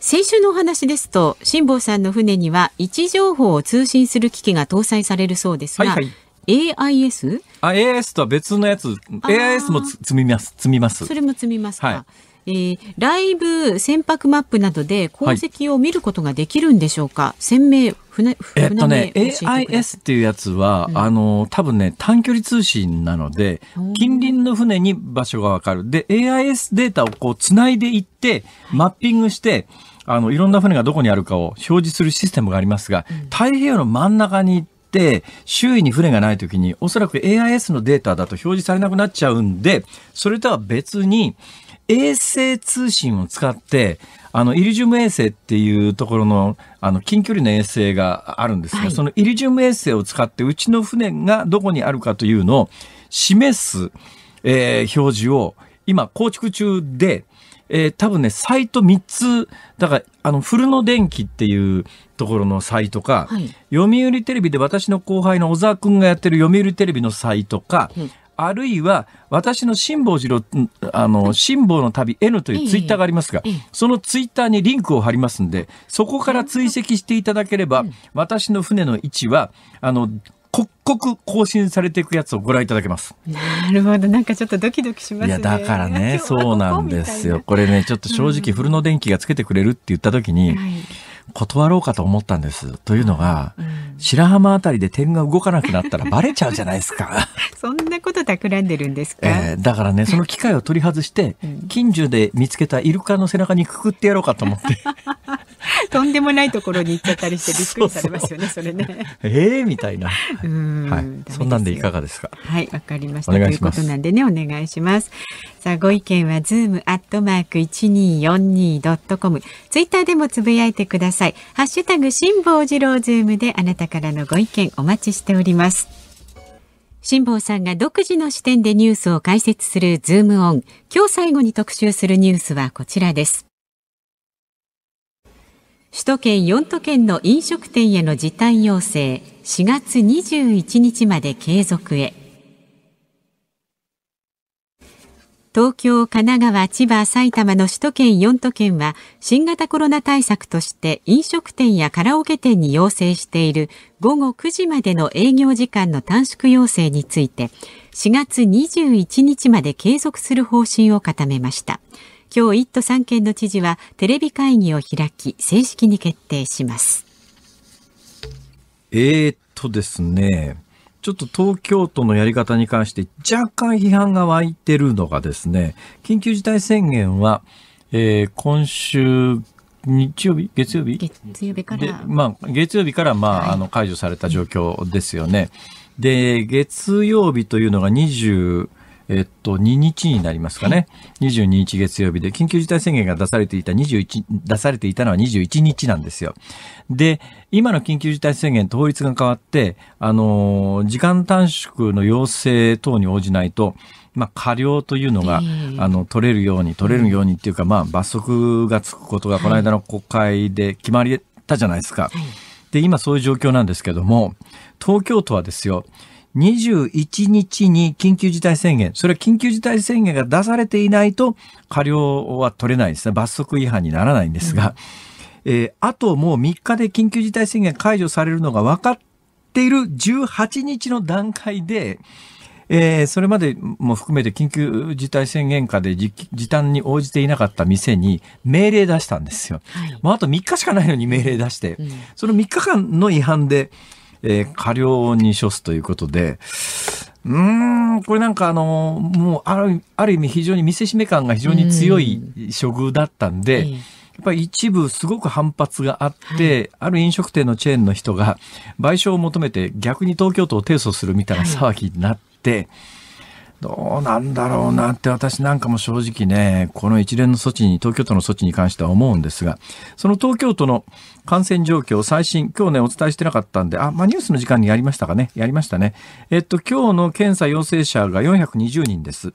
B: 先週のお話ですと、辛坊さんの船には位置情報を通信する機器が搭載されるそうですが、はいはい AIS?
A: あ、AIS とは別のやつ。AIS もつ積みます。積みます。それ
B: も積みますか。はい、えー、ライブ船舶マップなどで航跡を見ることができるんでしょうか、はい、船名船えっとね、AIS っ
A: ていうやつは、うん、あの、多分ね、短距離通信なので、近隣の船に場所がわかる。で、AIS データをこう、つないでいって、マッピングして、あの、いろんな船がどこにあるかを表示するシステムがありますが、太平洋の真ん中に行って、、周囲に船がない時に、おそらく AIS のデータだと表示されなくなっちゃうんで、それとは別に、衛星通信を使って、あの、イリジウム衛星っていうところの、あの、近距離の衛星があるんですが、はい、そのイリジウム衛星を使って、うちの船がどこにあるかというのを示す、えー、表示を今構築中で、えー、多分ね、サイト3つ、だから、あの、古の電気っていうところのサイトか、はい、読売テレビで私の後輩の小沢くんがやってる読売テレビのサイトか、うんあるいは、私の辛抱し郎、あの、辛抱の旅 N というツイッターがありますが、そのツイッターにリンクを貼りますんで、そこから追跡していただければ、私の船の位置は、あの、刻々更新されていくやつをご覧いただけます。
B: なるほど。なんかちょっとドキドキします、ね、いや、
A: だからね、そうなんですよ。これね、ちょっと正直、古の電気がつけてくれるって言った時に、うん断ろうかと思ったんです。というのが、うん、白浜あたりで点が動かなくなったらバレちゃうじゃないですか。
B: [laughs] そんなこと企んでるんですか、え
A: ー、だからね、その機会を取り外して、うん、近所で見つけたイルカの背中にくくってやろうかと思って。
B: [laughs] とんでもないところに行っちゃったりしてびっくりされますよね、それね。
A: ええー、みたいな。うん、はい。そんなんでいかがですか。
B: はい、わかりました。ということなんでね、お願いします。さあ、ご意見はズームアットマーク一二四二ドットコム。ツイッターでもつぶやいてください。ハッシュタグ辛坊治郎ズームであなたからのご意見お待ちしております。辛坊さんが独自の視点でニュースを解説するズームオン。今日最後に特集するニュースはこちらです。首都圏4都県の飲食店への時短要請4月21日まで継続へ東京、神奈川、千葉、埼玉の首都圏4都県は新型コロナ対策として飲食店やカラオケ店に要請している午後9時までの営業時間の短縮要請について4月21日まで継続する方針を固めました。今日1都3県の知事はテレビ会議を開き正式に決定します
A: えー、っとですねちょっと東京都のやり方に関して若干批判が湧いてるのがですね緊急事態宣言は、えー、今週日曜日月曜日月曜日から、まあ、月曜日から、まあ、はい、あの解除された状況ですよね。で月曜日というのが20えっと、2日になりますかね。22日月曜日で、緊急事態宣言が出されていた21、出されていたのは21日なんですよ。で、今の緊急事態宣言統法律が変わって、あの、時間短縮の要請等に応じないと、まあ、過料というのが、あの、取れるように、取れるようにっていうか、まあ、罰則がつくことが、この間の国会で決まりたじゃないですか。で、今そういう状況なんですけども、東京都はですよ、21日に緊急事態宣言、それは緊急事態宣言が出されていないと、過料は取れないですね。罰則違反にならないんですが、うん、えー、あともう3日で緊急事態宣言解除されるのが分かっている18日の段階で、えー、それまでも含めて緊急事態宣言下で時短に応じていなかった店に命令出したんですよ。はい、もうあと3日しかないのに命令出して、うん、その3日間の違反で、えー、過料に処すということで、うーん、これなんかあの、もうあるある意味非常に見せしめ感が非常に強い処遇だったんで、んやっぱり一部すごく反発があって、はい、ある飲食店のチェーンの人が賠償を求めて逆に東京都を提訴するみたいな騒ぎになって、はいどうなんだろうなって私なんかも正直ね、この一連の措置に、東京都の措置に関しては思うんですが、その東京都の感染状況最新、今日ね、お伝えしてなかったんで、あ、まあ、ニュースの時間にやりましたかね。やりましたね。えっと、今日の検査陽性者が420人です。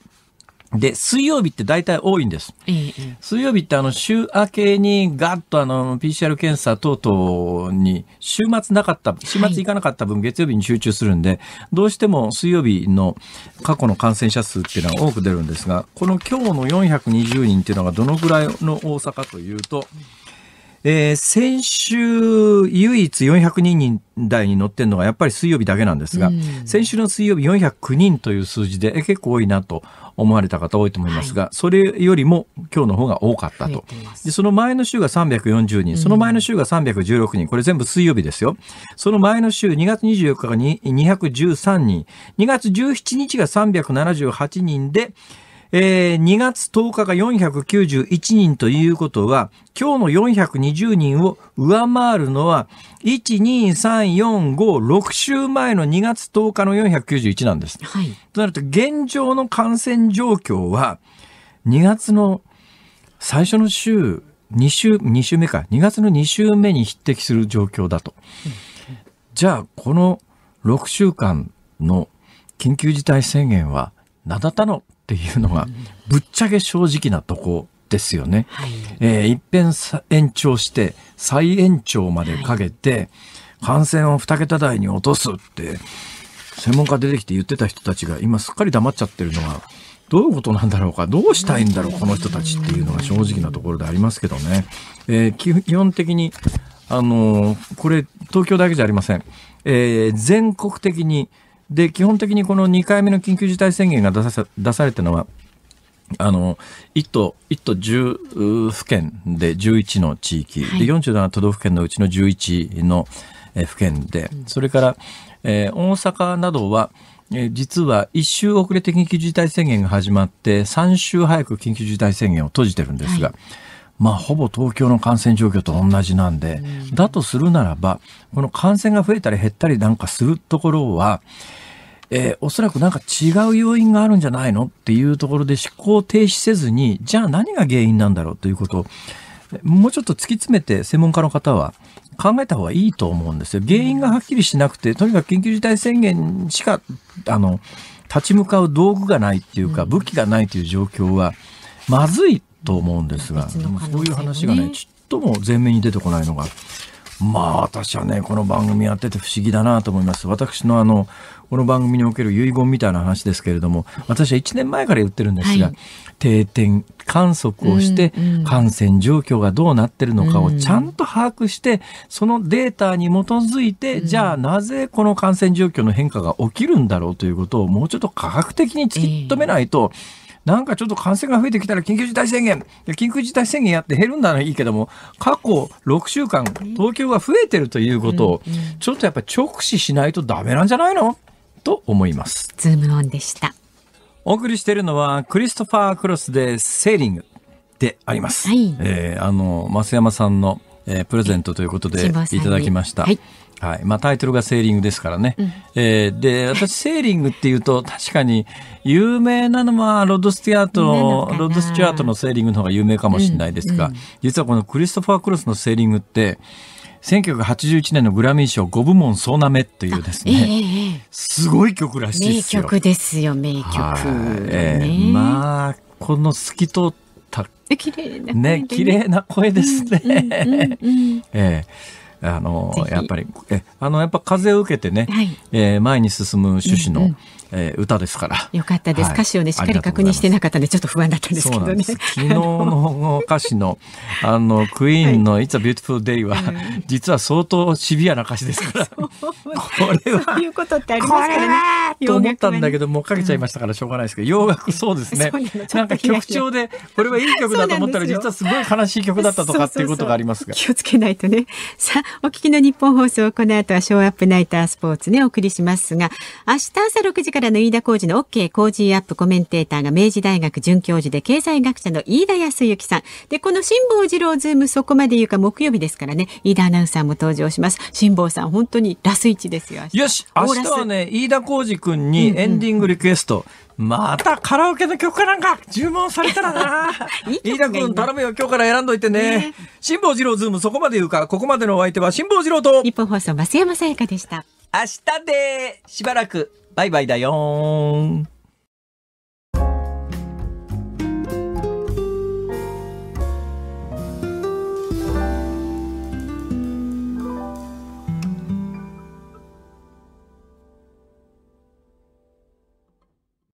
A: で、水曜日って大体多いんです。いい水曜日ってあの、週明けにガッとあの、PCR 検査等々に、週末なかった、週末行かなかった分、月曜日に集中するんで、はい、どうしても水曜日の過去の感染者数っていうのは多く出るんですが、この今日の420人っていうのがどのぐらいの大阪というと、えー、先週、唯一400人台に乗ってるのが、やっぱり水曜日だけなんですが、うん、先週の水曜日409人という数字で、結構多いなと思われた方多いと思いますが、はい、それよりも今日の方が多かったと。で、その前の週が340人、その前の週が316人、これ全部水曜日ですよ。その前の週、2月24日が213人、2月17日が378人で、えー、2月10日が491人ということは、今日の420人を上回るのは、1、2、3、4、5、6週前の2月10日の491なんです。はい、となると、現状の感染状況は、2月の最初の週、2週、2週目か、2月の2週目に匹敵する状況だと。じゃあ、この6週間の緊急事態宣言は、名だたのっていうのが、ぶっちゃけ正直なとこですよね。はい、えー、一遍延長して再延長までかけて、感染を2桁台に落とすって専門家出てきて言ってた人たちが今すっかり黙っちゃってるのはどういうことなんだろうか、どうしたいんだろう、この人たちっていうのが正直なところでありますけどね。えー、基本的に、あのー、これ、東京だけじゃありません。えー、全国的にで基本的にこの2回目の緊急事態宣言が出さ出されたのは、あの1都 ,1 都10府県で11の地域、はい、で47都道府県のうちの11の府県で、それから、えー、大阪などは、えー、実は1週遅れて緊急事態宣言が始まって3週早く緊急事態宣言を閉じてるんですが。はいまあ、ほぼ東京の感染状況と同じなんで、だとするならば、この感染が増えたり減ったりなんかするところは、えー、おそらくなんか違う要因があるんじゃないのっていうところで思考停止せずに、じゃあ何が原因なんだろうということを、もうちょっと突き詰めて専門家の方は考えた方がいいと思うんですよ。原因がはっきりしなくて、とにかく緊急事態宣言しか、あの、立ち向かう道具がないっていうか、武器がないという状況は、まずいと思うんですが、でもそういう話がね、ちっとも前面に出てこないのが、まあ私はね、この番組やってて不思議だなと思います。私のあの、この番組における遺言みたいな話ですけれども私は1年前から言ってるんですが、はい、定点観測をして、感染状況がどうなってるのかをちゃんと把握して、そのデータに基づいて、じゃあなぜこの感染状況の変化が起きるんだろうということをもうちょっと科学的に突き止めないと、えーなんかちょっと感染が増えてきたら緊急事態宣言。緊急事態宣言やって減るんならいいけども、過去6週間、東京が増えてるということを、ちょっとやっぱ直視しないとダメなんじゃないのと思います。
B: ズームオンでした。
A: お送りしているのはクリストファー・クロスでセーリングであります。はい、えー、あの増山さんの、えー、プレゼントということでいただきました。はい、まあ、タイトルがセーリングですからね。うん、えー、で私セーリングっていうと [laughs] 確かに有名なのはロド・スティアートのロド・スチュアートのセーリングの方が有名かもしれないですが、うんうん、実はこのクリストファー・クロスのセーリングって。1981年のグラミー賞5部門総なめというです
B: ね、すごい曲らしいですよ。名曲ですよ、名曲。えー、ま
A: あ、この透き通った
B: 綺麗なね綺麗な声ですね。[laughs]
A: ええあのやっぱりえあのやっぱ風を受けてね、はい、えー、前に進む趣旨の、えー、歌ですから。よかったです。はい、歌詞をね、しっかり確認し
B: てなかったんで、ちょっと不安だったんですけどね。昨日の
A: 歌詞の、[laughs] あの、クイーンの It's a Beautiful Day は、はい、実は相当シビアな歌詞ですから。こ
B: れは。そういうことってありますからね。と思っ
A: たんだけど、もうかけちゃいましたからしょうがないですけど、洋楽そうですね。なんか曲調で、これはいい曲だと思ったら、実はすごい悲しい曲だったとかっていうことがありますが。気
B: をつけないとね。さあ、お聞きの日本放送、この後はショーアップナイタースポーツね、お送りしますが、明日朝6時から奈良の飯田浩司の OK 工事アップコメンテーターが明治大学准教授で経済学者の飯田康之さん。で、この辛坊治郎ズームそこまで言うか木曜日ですからね、飯田アナウンサーも登場します。辛坊さん、本当にラス1ですよ。よし、明日は
A: ね、飯田浩司君にエンディングリクエスト。うんうんまたカラオケの曲かなんか注文されたらな。[laughs] 飯田君頼むよ、今日から選んどいてね。辛坊治郎ズームそこまで言うか、ここまでのお相手は辛坊
B: 治郎と。日本放送、増山さやかでした。
A: 明日でしばらくバイバイだよーん。